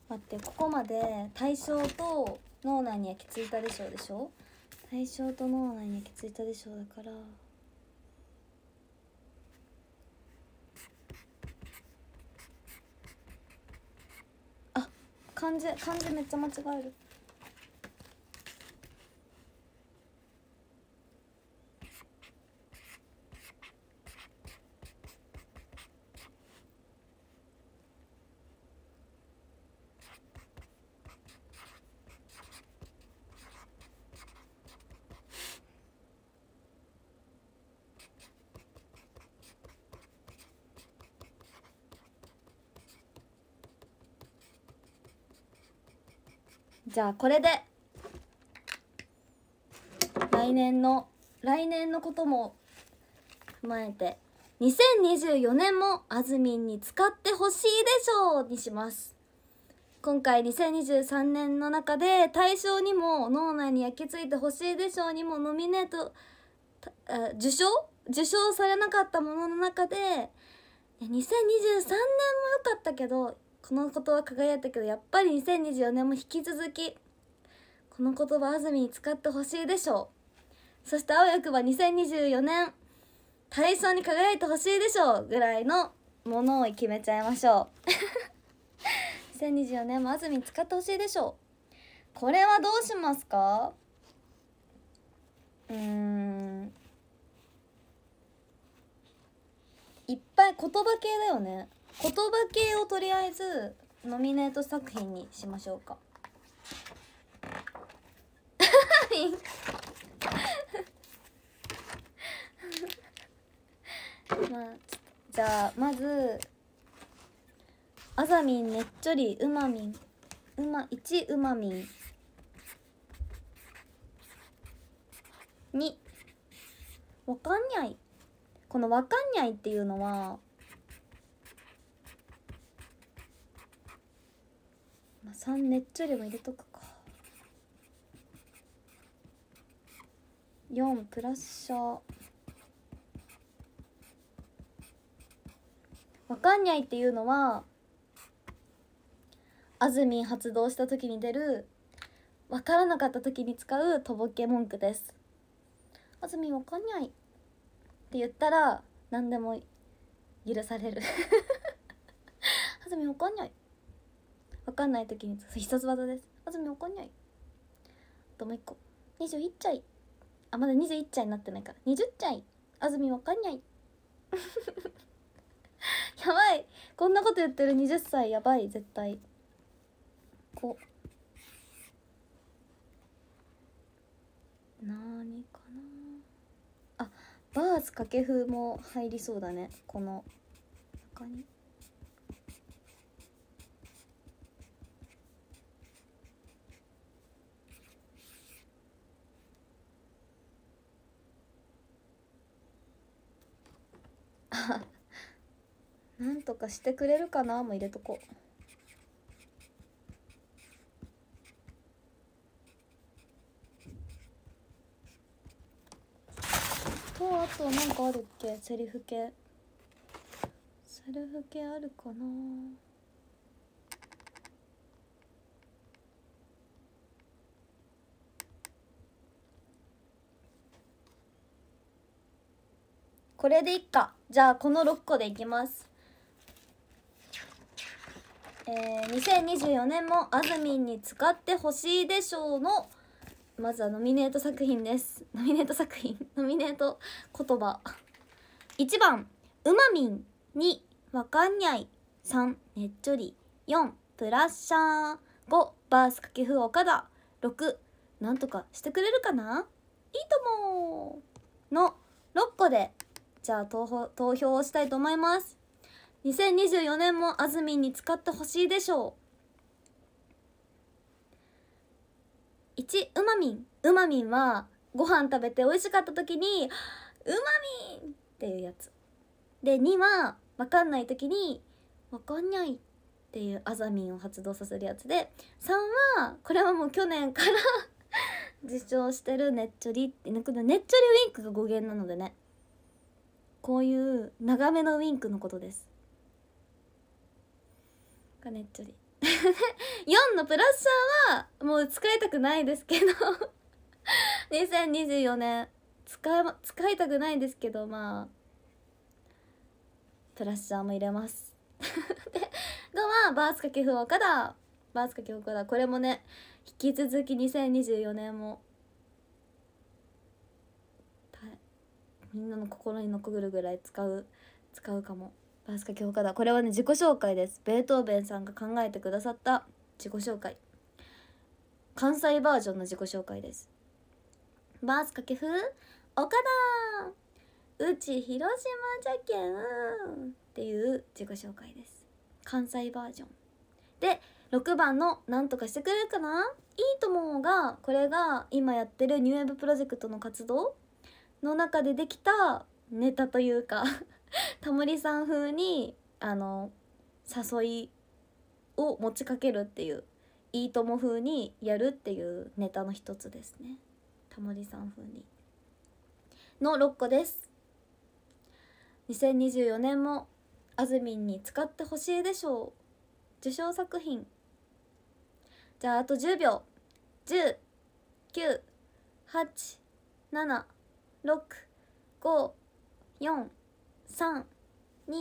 待ってここまで対象と脳内に焼き付いたでしょうでしょ対象と脳内に焼き付いたでしょうだからあ漢字漢字めっちゃ間違えるじゃあこれで来年の来年のことも踏まえて2024年もあずみんに使ってほしいでしょうにします今回2023年の中で大賞にも脳内に焼き付いてほしいでしょうにもノミネート受賞受賞されなかったものの中で2023年も良かったけどこのことは輝いたけどやっぱり2024年も引き続きこの言葉安住に使ってほしいでしょうそしてあわよくば2024年体操に輝いてほしいでしょうぐらいのものを決めちゃいましょう2024 [LAUGHS] 年も安住に使ってほしいでしょうこれはどうしますかうんいっぱい言葉系だよね言葉系をとりあえずノミネート作品にしましょうか [LAUGHS] まあ、じゃあまずあざみんねっちょりうまみんうま1うまみん2わかんにゃいこのわかんにゃいっていうのはまあ、3熱中ちも入れとくか4プラッシャーわかんにゃいっていうのはあずみん発動した時に出るわからなかった時に使うとぼけ文句ですあずみんわかんにゃいって言ったら何でも許されるあずみんわかんにゃい分かんない時に必殺技ですあずみわかんないともう一個21ちゃいあまだ21ちゃいになってないから20ちゃいあずみわかんないやばいこんなこと言ってる20歳やばい絶対こなにかなあバース掛布も入りそうだねこの中に [LAUGHS] なんとかしてくれるかなも入れとこうとあとなんかあるっけセリフ系セリフ系あるかなこれでいっかじゃあこの6個でいきますえー、2024年もあずみんに使ってほしいでしょうのまずはノミネート作品ですノミネート作品 [LAUGHS] ノミネート言葉1番うまみん2わかんにゃい3ねっちょり4プラッシャー5バースかけふ岡田6なんとかしてくれるかないいともの6個でじゃあ投票投票をしたいと思います2024年もあずみんに使ってほしいでしょう1うまみんうまみんはご飯食べて美味しかった時に「うまみん!」っていうやつで2はわかんない時に「わかんない」っていうあざみんを発動させるやつで3はこれはもう去年から [LAUGHS] 自称してるねっちょりってねっちょりウィンクが語源なのでねこういう長めのウィンクのことですかねっちょり4 [LAUGHS] のプラッシャーはもう使いたくないですけど2024 [LAUGHS] 年使い使いたくないですけどまあプラッシャーも入れます [LAUGHS] で5はバースかけ不岡だバースかけ不岡だこれもね引き続き2024年もみんなの心に残るぐらい使う使うかもバスカ教科だこれはね自己紹介ですベートーベンさんが考えてくださった自己紹介関西バージョンの自己紹介ですバースカケフ岡田うち広島じゃけんっていう自己紹介です関西バージョンで6番の「なんとかしてくれるかないいと思う」がこれが今やってるニューエェブプロジェクトの活動の中でできたネタというか [LAUGHS] タモリさん風にあの誘いを持ちかけるっていういいとも風にやるっていうネタの一つですねタモリさん風にの6個です2024年もあずみんに使ってほしいでしょう受賞作品じゃああと10秒10 9 8 7六五四三二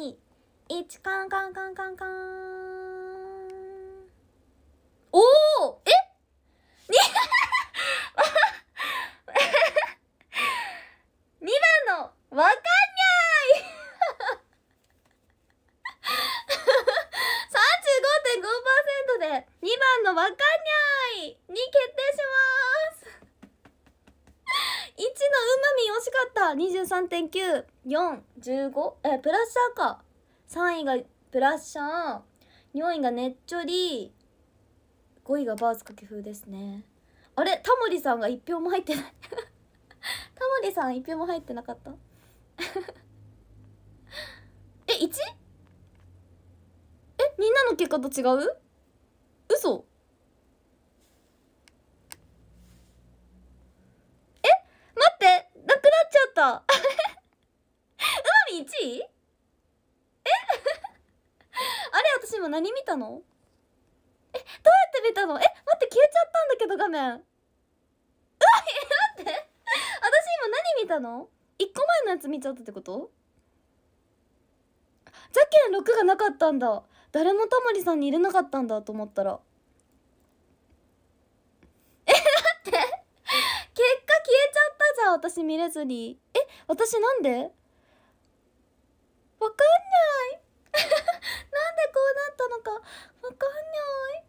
一カンカンカンカンカンおお三3九、四、十五、えプラスーか位がプラッシャー4位がねっちょり5位がバースかけ風ですねあれタモリさんが1票も入ってない [LAUGHS] タモリさん1票も入ってなかった [LAUGHS] え 1? えみんなの結果と違う嘘え待ってなくなっちゃった位1位え [LAUGHS] あれ私今何見たのえどうやって見たのえ待って消えちゃったんだけど画面うわ待って私今何見たの1個前のやつ見ちゃったってことじゃけん6がなかったんだ誰もタモリさんに入れなかったんだと思ったらえ待って結果消えちゃったじゃん私見れずにえ私なんでわかんない [LAUGHS] なんでこうなったのかわかんない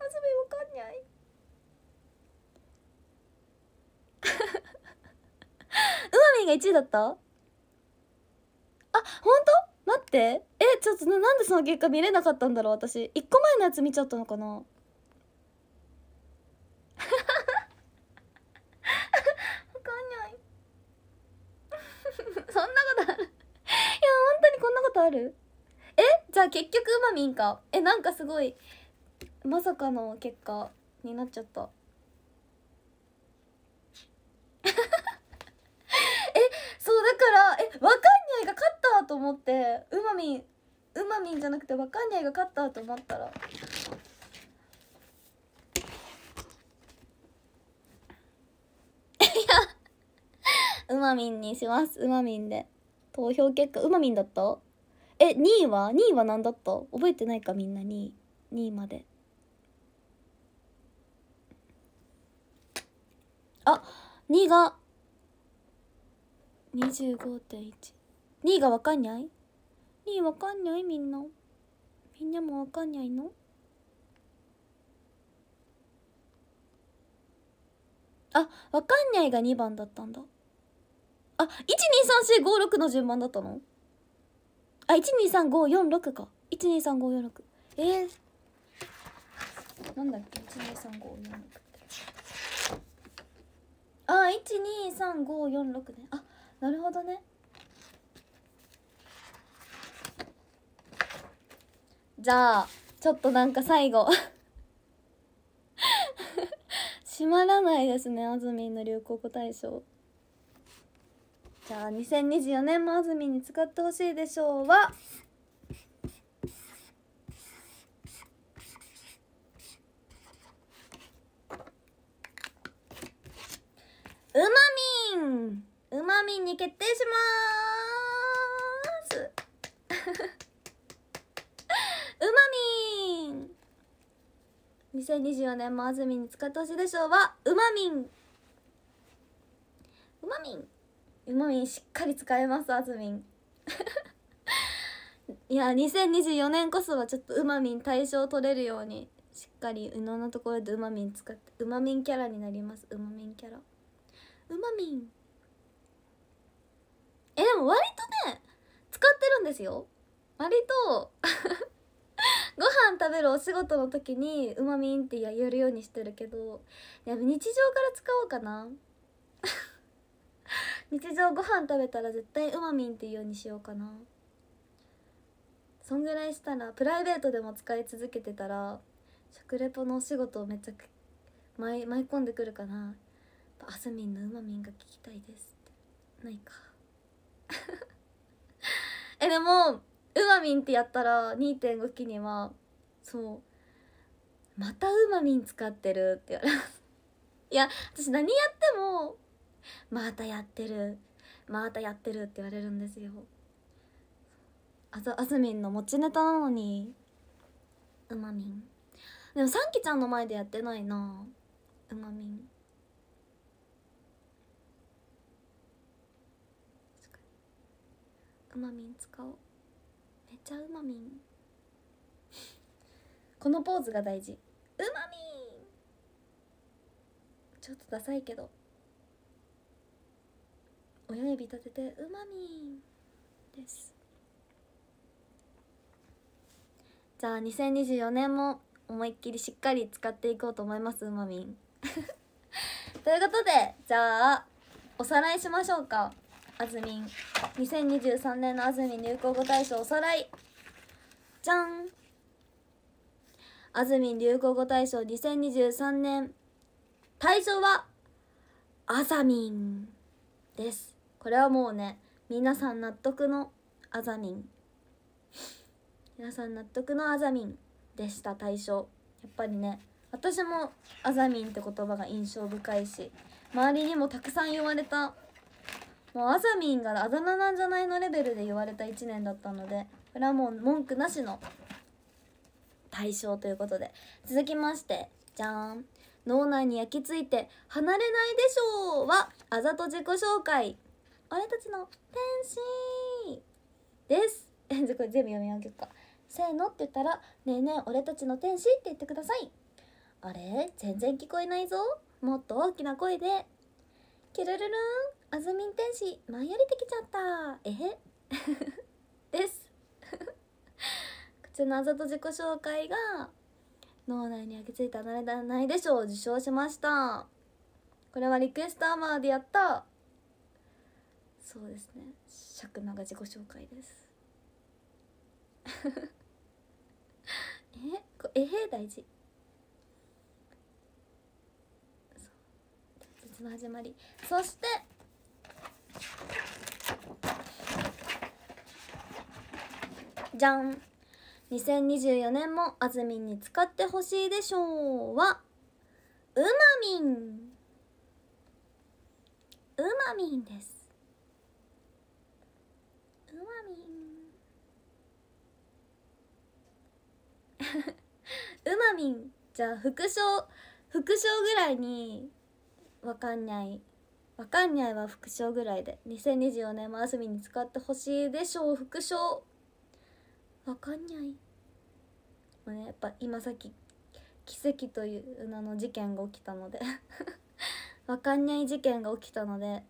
あずみわかんない [LAUGHS] うまみが1位だったあ本当待ってえちょっとなんでその結果見れなかったんだろう私1個前のやつ見ちゃったのかな [LAUGHS] わかんないそんなことあるこんなことあるえじゃあ結局うまみんかえなんかすごいまさかの結果になっちゃった [LAUGHS] えそうだからえわかんにゃいが勝ったと思ってうまみんうまみんじゃなくてわかんにゃいが勝ったと思ったらいやうまみんにしますうまみんで。投票結果うまみんだったえ2位は ?2 位は何だった覚えてないかみんな2位2位まであ二2が25.12位がわかんにゃい ?2 位わかんにゃいみんなみんなもわかんにゃいのあわかんにゃいが2番だったんだあ12345 6の順番だったのあ123546か123546えー、なんだっけ123546あ123546ねあなるほどねじゃあちょっとなんか最後 [LAUGHS] 閉まらないですねあずみんの流行語大賞。じゃあ2024年もあずみに使ってほしいでしょうはうまみんうまみんに決定します [LAUGHS] うまみん2024年もあずみに使ってほしいでしょうはうまみんうまみんうまみんしっかり使えますあずみんいや2024年こそはちょっとうまみん対象取れるようにしっかりうののところでうまみん使ってうまみんキャラになりますうまみんキャラうまみんえでも割とね使ってるんですよ割と [LAUGHS] ご飯食べるお仕事の時にうまみんってやるようにしてるけどや日常から使おうかな [LAUGHS] 日常ご飯食べたら絶対うまみんっていうようにしようかなそんぐらいしたらプライベートでも使い続けてたら食レポのお仕事をめっちゃ舞い込んでくるかなあすみんのうまみんが聞きたいですってないか [LAUGHS] えでもうまみんってやったら2.5期にはそうまたうまみん使ってるって言われますいや私何やってもまたやってるまたやってるって言われるんですよあずあずみんの持ちネタなのにうまみんでもさんきちゃんの前でやってないなうまみんうまみん使おうめっちゃうまみん [LAUGHS] このポーズが大事うまみんちょっとダサいけど親指立ててうまみですじゃあ2024年も思いっきりしっかり使っていこうと思いますうまみん [LAUGHS] ということでじゃあおさらいしましょうかあずみん2023年のあずみん流行語大賞おさらいじゃんあずみん流行語大賞2023年大賞はあざみんですこれはもうね皆さん納得のアザミン皆さん納得のアザミンでした大賞やっぱりね私もアザミンって言葉が印象深いし周りにもたくさん言われたもうあざみんがあだ名なんじゃないのレベルで言われた1年だったのでこれはもう文句なしの対象ということで続きましてじゃーん脳内に焼き付いて離れないでしょうはあざと自己紹介俺たちの天使ですえ、じゃこれ全部読み上げるかせーのって言ったら「ねえねえ俺たちの天使」って言ってくださいあれ全然聞こえないぞもっと大きな声で「キュルルルンあずみん天使舞い降りてきちゃったえへ [LAUGHS] です [LAUGHS] 口のあざと自己紹介が脳内に焼き付いたあれでないでしょう受賞しましたこれはリクエストアーマーでやったそうですね尺長自己紹介です [LAUGHS] えこえへ大事別の始まりそしてじゃん2024年もあずみんに使ってほしいでしょうはうまみんうまみんです [LAUGHS] うまみんじゃあ副賞副賞ぐらいにわかんないわかんないは副賞ぐらいで2024年もあすみに使ってほしいでしょう副賞わかんないもうねやっぱ今さっき奇跡という名の事件が起きたので [LAUGHS] わかんない事件が起きたので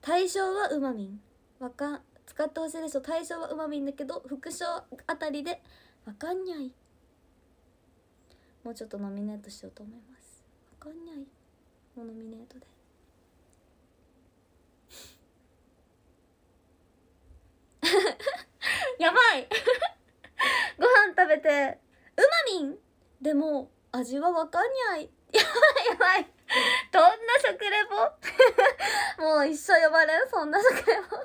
対象はうまみんわか使ってほしいでしょう対象はうまみんだけど副賞あたりでわかんにゃいもうちょっとノミネートしようと思いますわかんにゃいもうノミネートで [LAUGHS] やばい [LAUGHS] ご飯食べてうまみんでも味はわかんにゃい [LAUGHS] やばいやばいどんな食レポもう一生呼ばれるそんな食レポ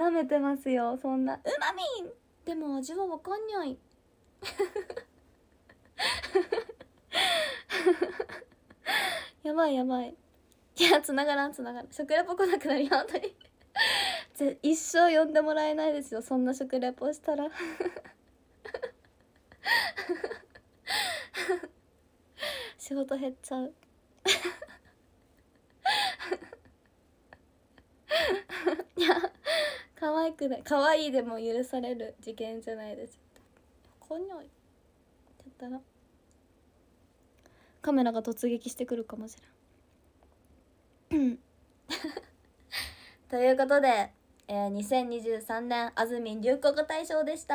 なめてますよそんなうまみんでも味はわかんない [LAUGHS] やばいやばいいやつながらんつながらん食レポ来なくなるよ本当に一生呼んでもらえないですよそんな食レポしたら [LAUGHS] 仕事減っちゃういや可愛くない可愛いでも許される事件じゃないですこにょいちゃったらカメラが突撃してくるかもしれん [LAUGHS] ということで、えー、2023年安住流行語大賞でした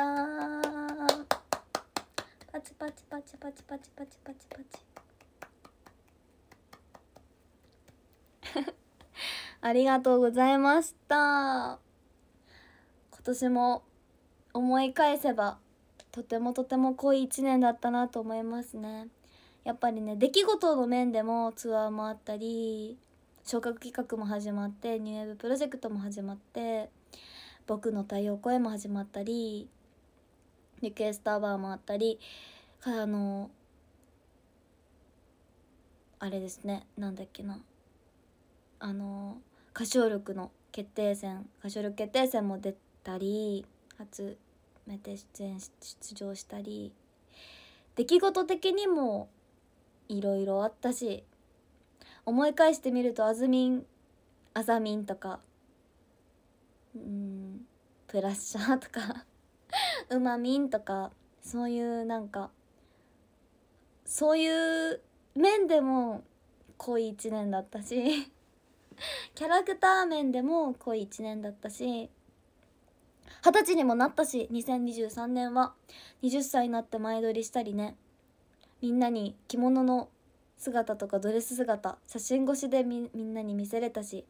パチパチパチパチパチパチパチパチ [LAUGHS] ありがとうございました。私も思い返せばとてもとても濃い1年だったなと思いますねやっぱりね出来事の面でもツアーもあったり昇格企画も始まってニューウェブプロジェクトも始まって僕の太陽声も始まったりリクエストアワーもあったりあのあれですねなんだっけなあの歌唱力の決定戦歌唱力決定戦も出たり初めて出演出場したり出来事的にもいろいろあったし思い返してみるとあずみんあざみんとかうんプラッシャーとかうまみんとかそういうなんかそういう面でも濃い1年だったしキャラクター面でも濃い1年だったし二十歳にもなったし2023年は20歳になって前撮りしたりねみんなに着物の姿とかドレス姿写真越しでみみんなに見せれたし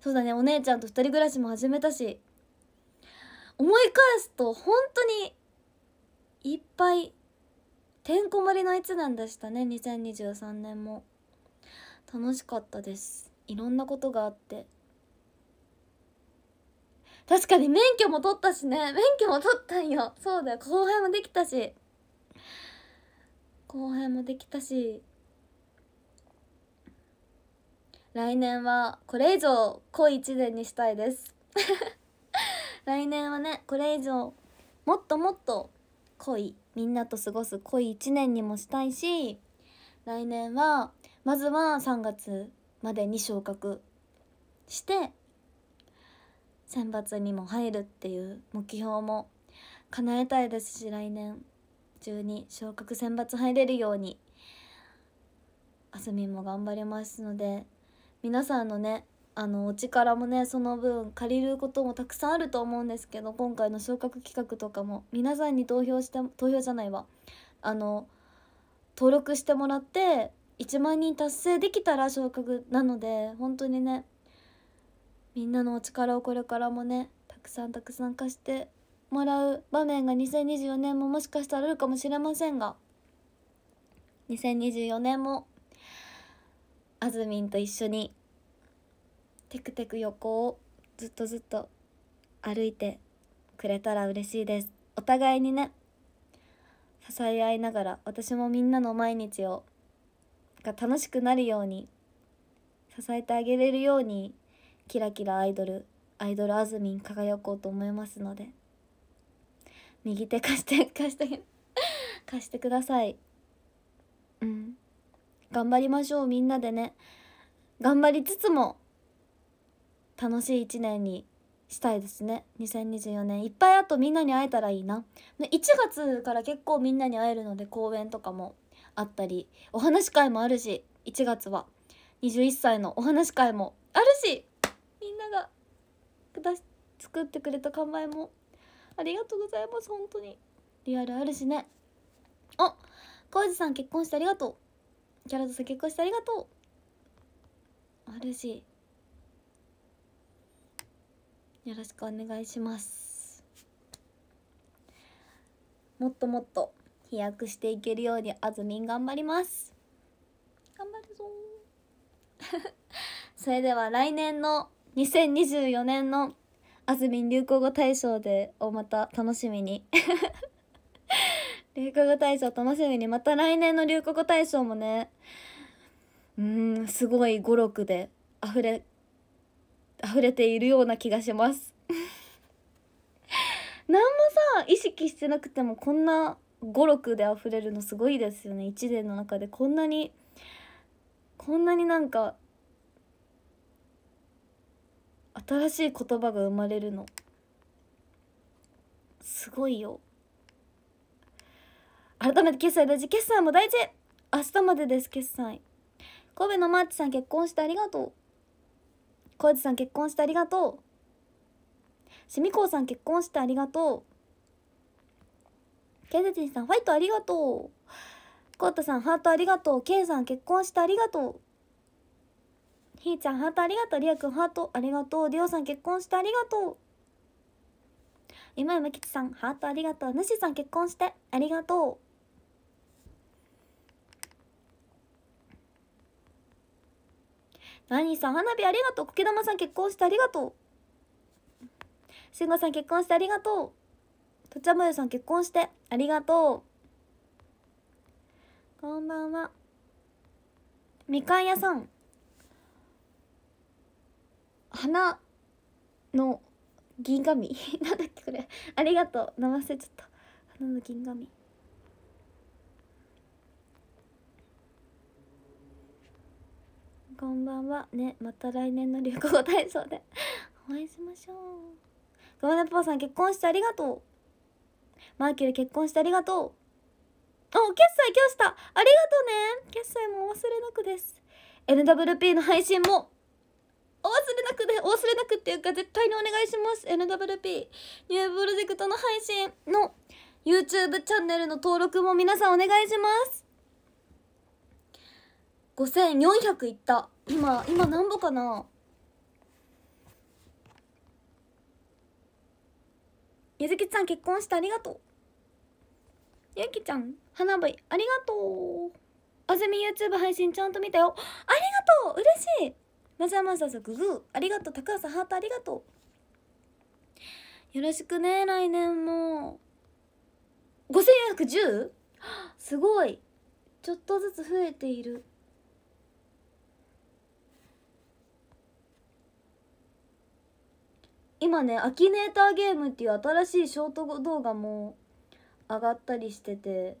そうだねお姉ちゃんと2人暮らしも始めたし思い返すと本当にいっぱいてんこ盛りの1年でしたね2023年も楽しかったですいろんなことがあって確かに免許も取ったしね免許も取ったんよそうだよ後輩もできたし後輩もできたし来年はこれ以上濃い一年にしたいです [LAUGHS] 来年はねこれ以上もっともっと濃いみんなと過ごす濃い一年にもしたいし来年はまずは3月までに昇格して選抜にも入るっていう目標も叶えたいですし来年中に昇格選抜入れるようにあすみも頑張りますので皆さんのねあのお力もねその分借りることもたくさんあると思うんですけど今回の昇格企画とかも皆さんに投票して投票じゃないわあの登録してもらって1万人達成できたら昇格なので本当にねみんなのお力をこれからもねたくさんたくさん貸してもらう場面が2024年ももしかしたらあるかもしれませんが2024年もあずみんと一緒にテクテク横をずっとずっと歩いてくれたら嬉しいですお互いにね支え合いながら私もみんなの毎日をが楽しくなるように支えてあげれるようにキラキラアイドルアイドルあずみん輝こうと思いますので右手貸して貸して貸してくださいうん頑張りましょうみんなでね頑張りつつも楽しい一年にしたいですね2024年いっぱいあとみんなに会えたらいいな1月から結構みんなに会えるので公演とかもあったりお話会もあるし1月は21歳のお話会もあるしみんなが作ってくれた考えもありがとうございます本当にリアルあるしねあ浩二さん結婚してありがとうキャラドさん結婚してありがとうあるしよろしくお願いしますもっともっと飛躍していけるようにあずみん頑張ります頑張るぞ [LAUGHS] それでは来年の2024年のあずみん流行語大賞でをまた楽しみに [LAUGHS] 流行語大賞楽しみにまた来年の流行語大賞もねうんすごい語録で溢れ溢れているような気がします何 [LAUGHS] もさ意識してなくてもこんな語録で溢れるのすごいですよね1年の中でこんなにこんなになんか新しい言葉が生まれるのすごいよ改めて決済大事決済も大事明日までです決済神戸のマーチさん結婚してありがとうコーさん結婚してありがとうシミコウさん結婚してありがとうケンゼチンさんファイトありがとうコートさんハートありがとうケイさん結婚してありがとうひーちゃんハートありがとうりあくんハートありがとうりおさん結婚してありがとう今き吉さんハートありがとうぬしさん結婚してありがとうなにさん花火ありがとう苔玉さん結婚してありがとうしんごさん結婚してありがとうとちゃまゆさん結婚してありがとうこんばんはみかん屋さん花の銀紙 [LAUGHS] なんだっけこれありがとう飲ませちゃった花の銀紙こんばんはねまた来年の流行語体操で [LAUGHS] お会いしましょうごめんねパパさん結婚してありがとうマーキュリー結婚してありがとうお決済今日したありがとうね決済もお忘れなくです NWP の配信もお忘れなくで、お忘れなくっていうか絶対にお願いします。NWP ニュープロジェクトの配信の YouTube チャンネルの登録も皆さんお願いします。5400いった。今、今何歩かなゆづきちゃん結婚してありがとう。ゆきちゃん、花火、ありがとう。あずみ YouTube 配信ちゃんと見たよ。ありがとう嬉しいマサマサさググーありがとう高橋さんハートありがとうよろしくね来年も5410すごいちょっとずつ増えている今ね「アキネーターゲーム」っていう新しいショート動画も上がったりしてて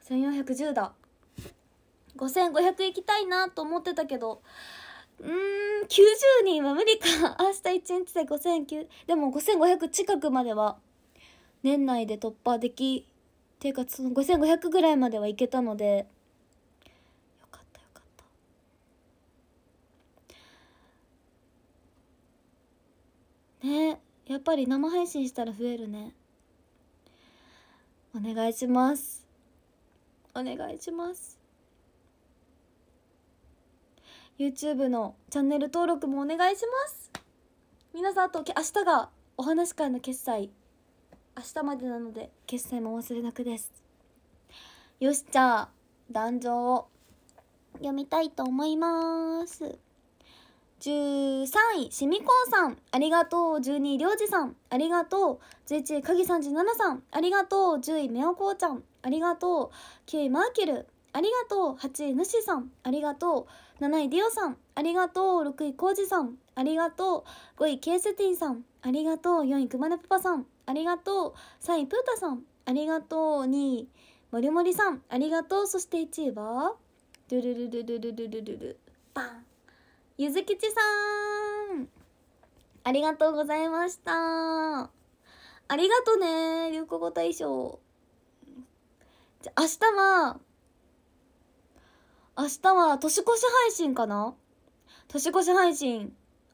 1410だ5500行きたいなと思ってたけどうーん90人は無理か [LAUGHS] 明日一日で5 0 0でも5500近くまでは年内で突破できていうかその5500ぐらいまではいけたのでよかったよかったねやっぱり生配信したら増えるねお願いしますお願いします YouTube のチャンネル登録もお願いします皆さんあと明日がお話会の決済明日までなので決済もお忘れなくですよしじゃあ壇上を読みたいと思います13位しみこうさんありがとう12位りょうじさんありがとう11位かぎ37さんありがとう10位めおこうちゃんありがとう9位マーキュルありがとう8位ぬしさんありがとう7位ディオさんありがとう6位コウジさんありがとう5位ケイセティンさんありがとう4位くまねパパさんありがとう3位プータさんありがとう2位もりもりさんありがとうそして1位はドゥルルルルルルルルルバンゆずきちさんありがとうございましたありがとね流行語大賞じゃ明日は明日は年越し配信かな年越し配信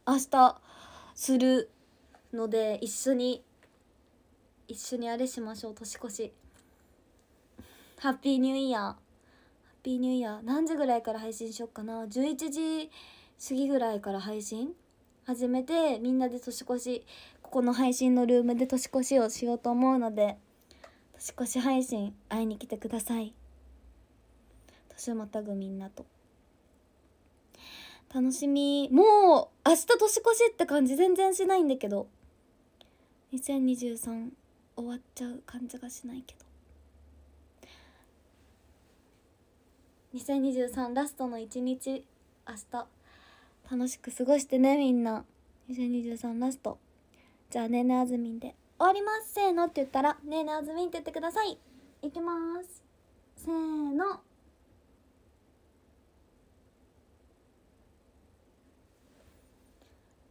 明日するので一緒に一緒にあれしましょう年越しハッピーニューイヤーハッピーニューイヤー何時ぐらいから配信しよっかな11時過ぎぐらいから配信始めてみんなで年越しここの配信のルームで年越しをしようと思うので年越し配信会いに来てください。年またぐみんなと楽しみもう明日年越しって感じ全然しないんだけど2023終わっちゃう感じがしないけど2023ラストの一日明日楽しく過ごしてねみんな2023ラストじゃあねねあずみんで終わりますせーのって言ったらねねあずみんって言ってくださいいきますせーの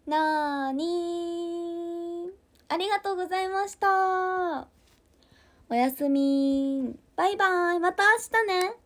なーにありがとうございましたおやすみバイバイまた明日ね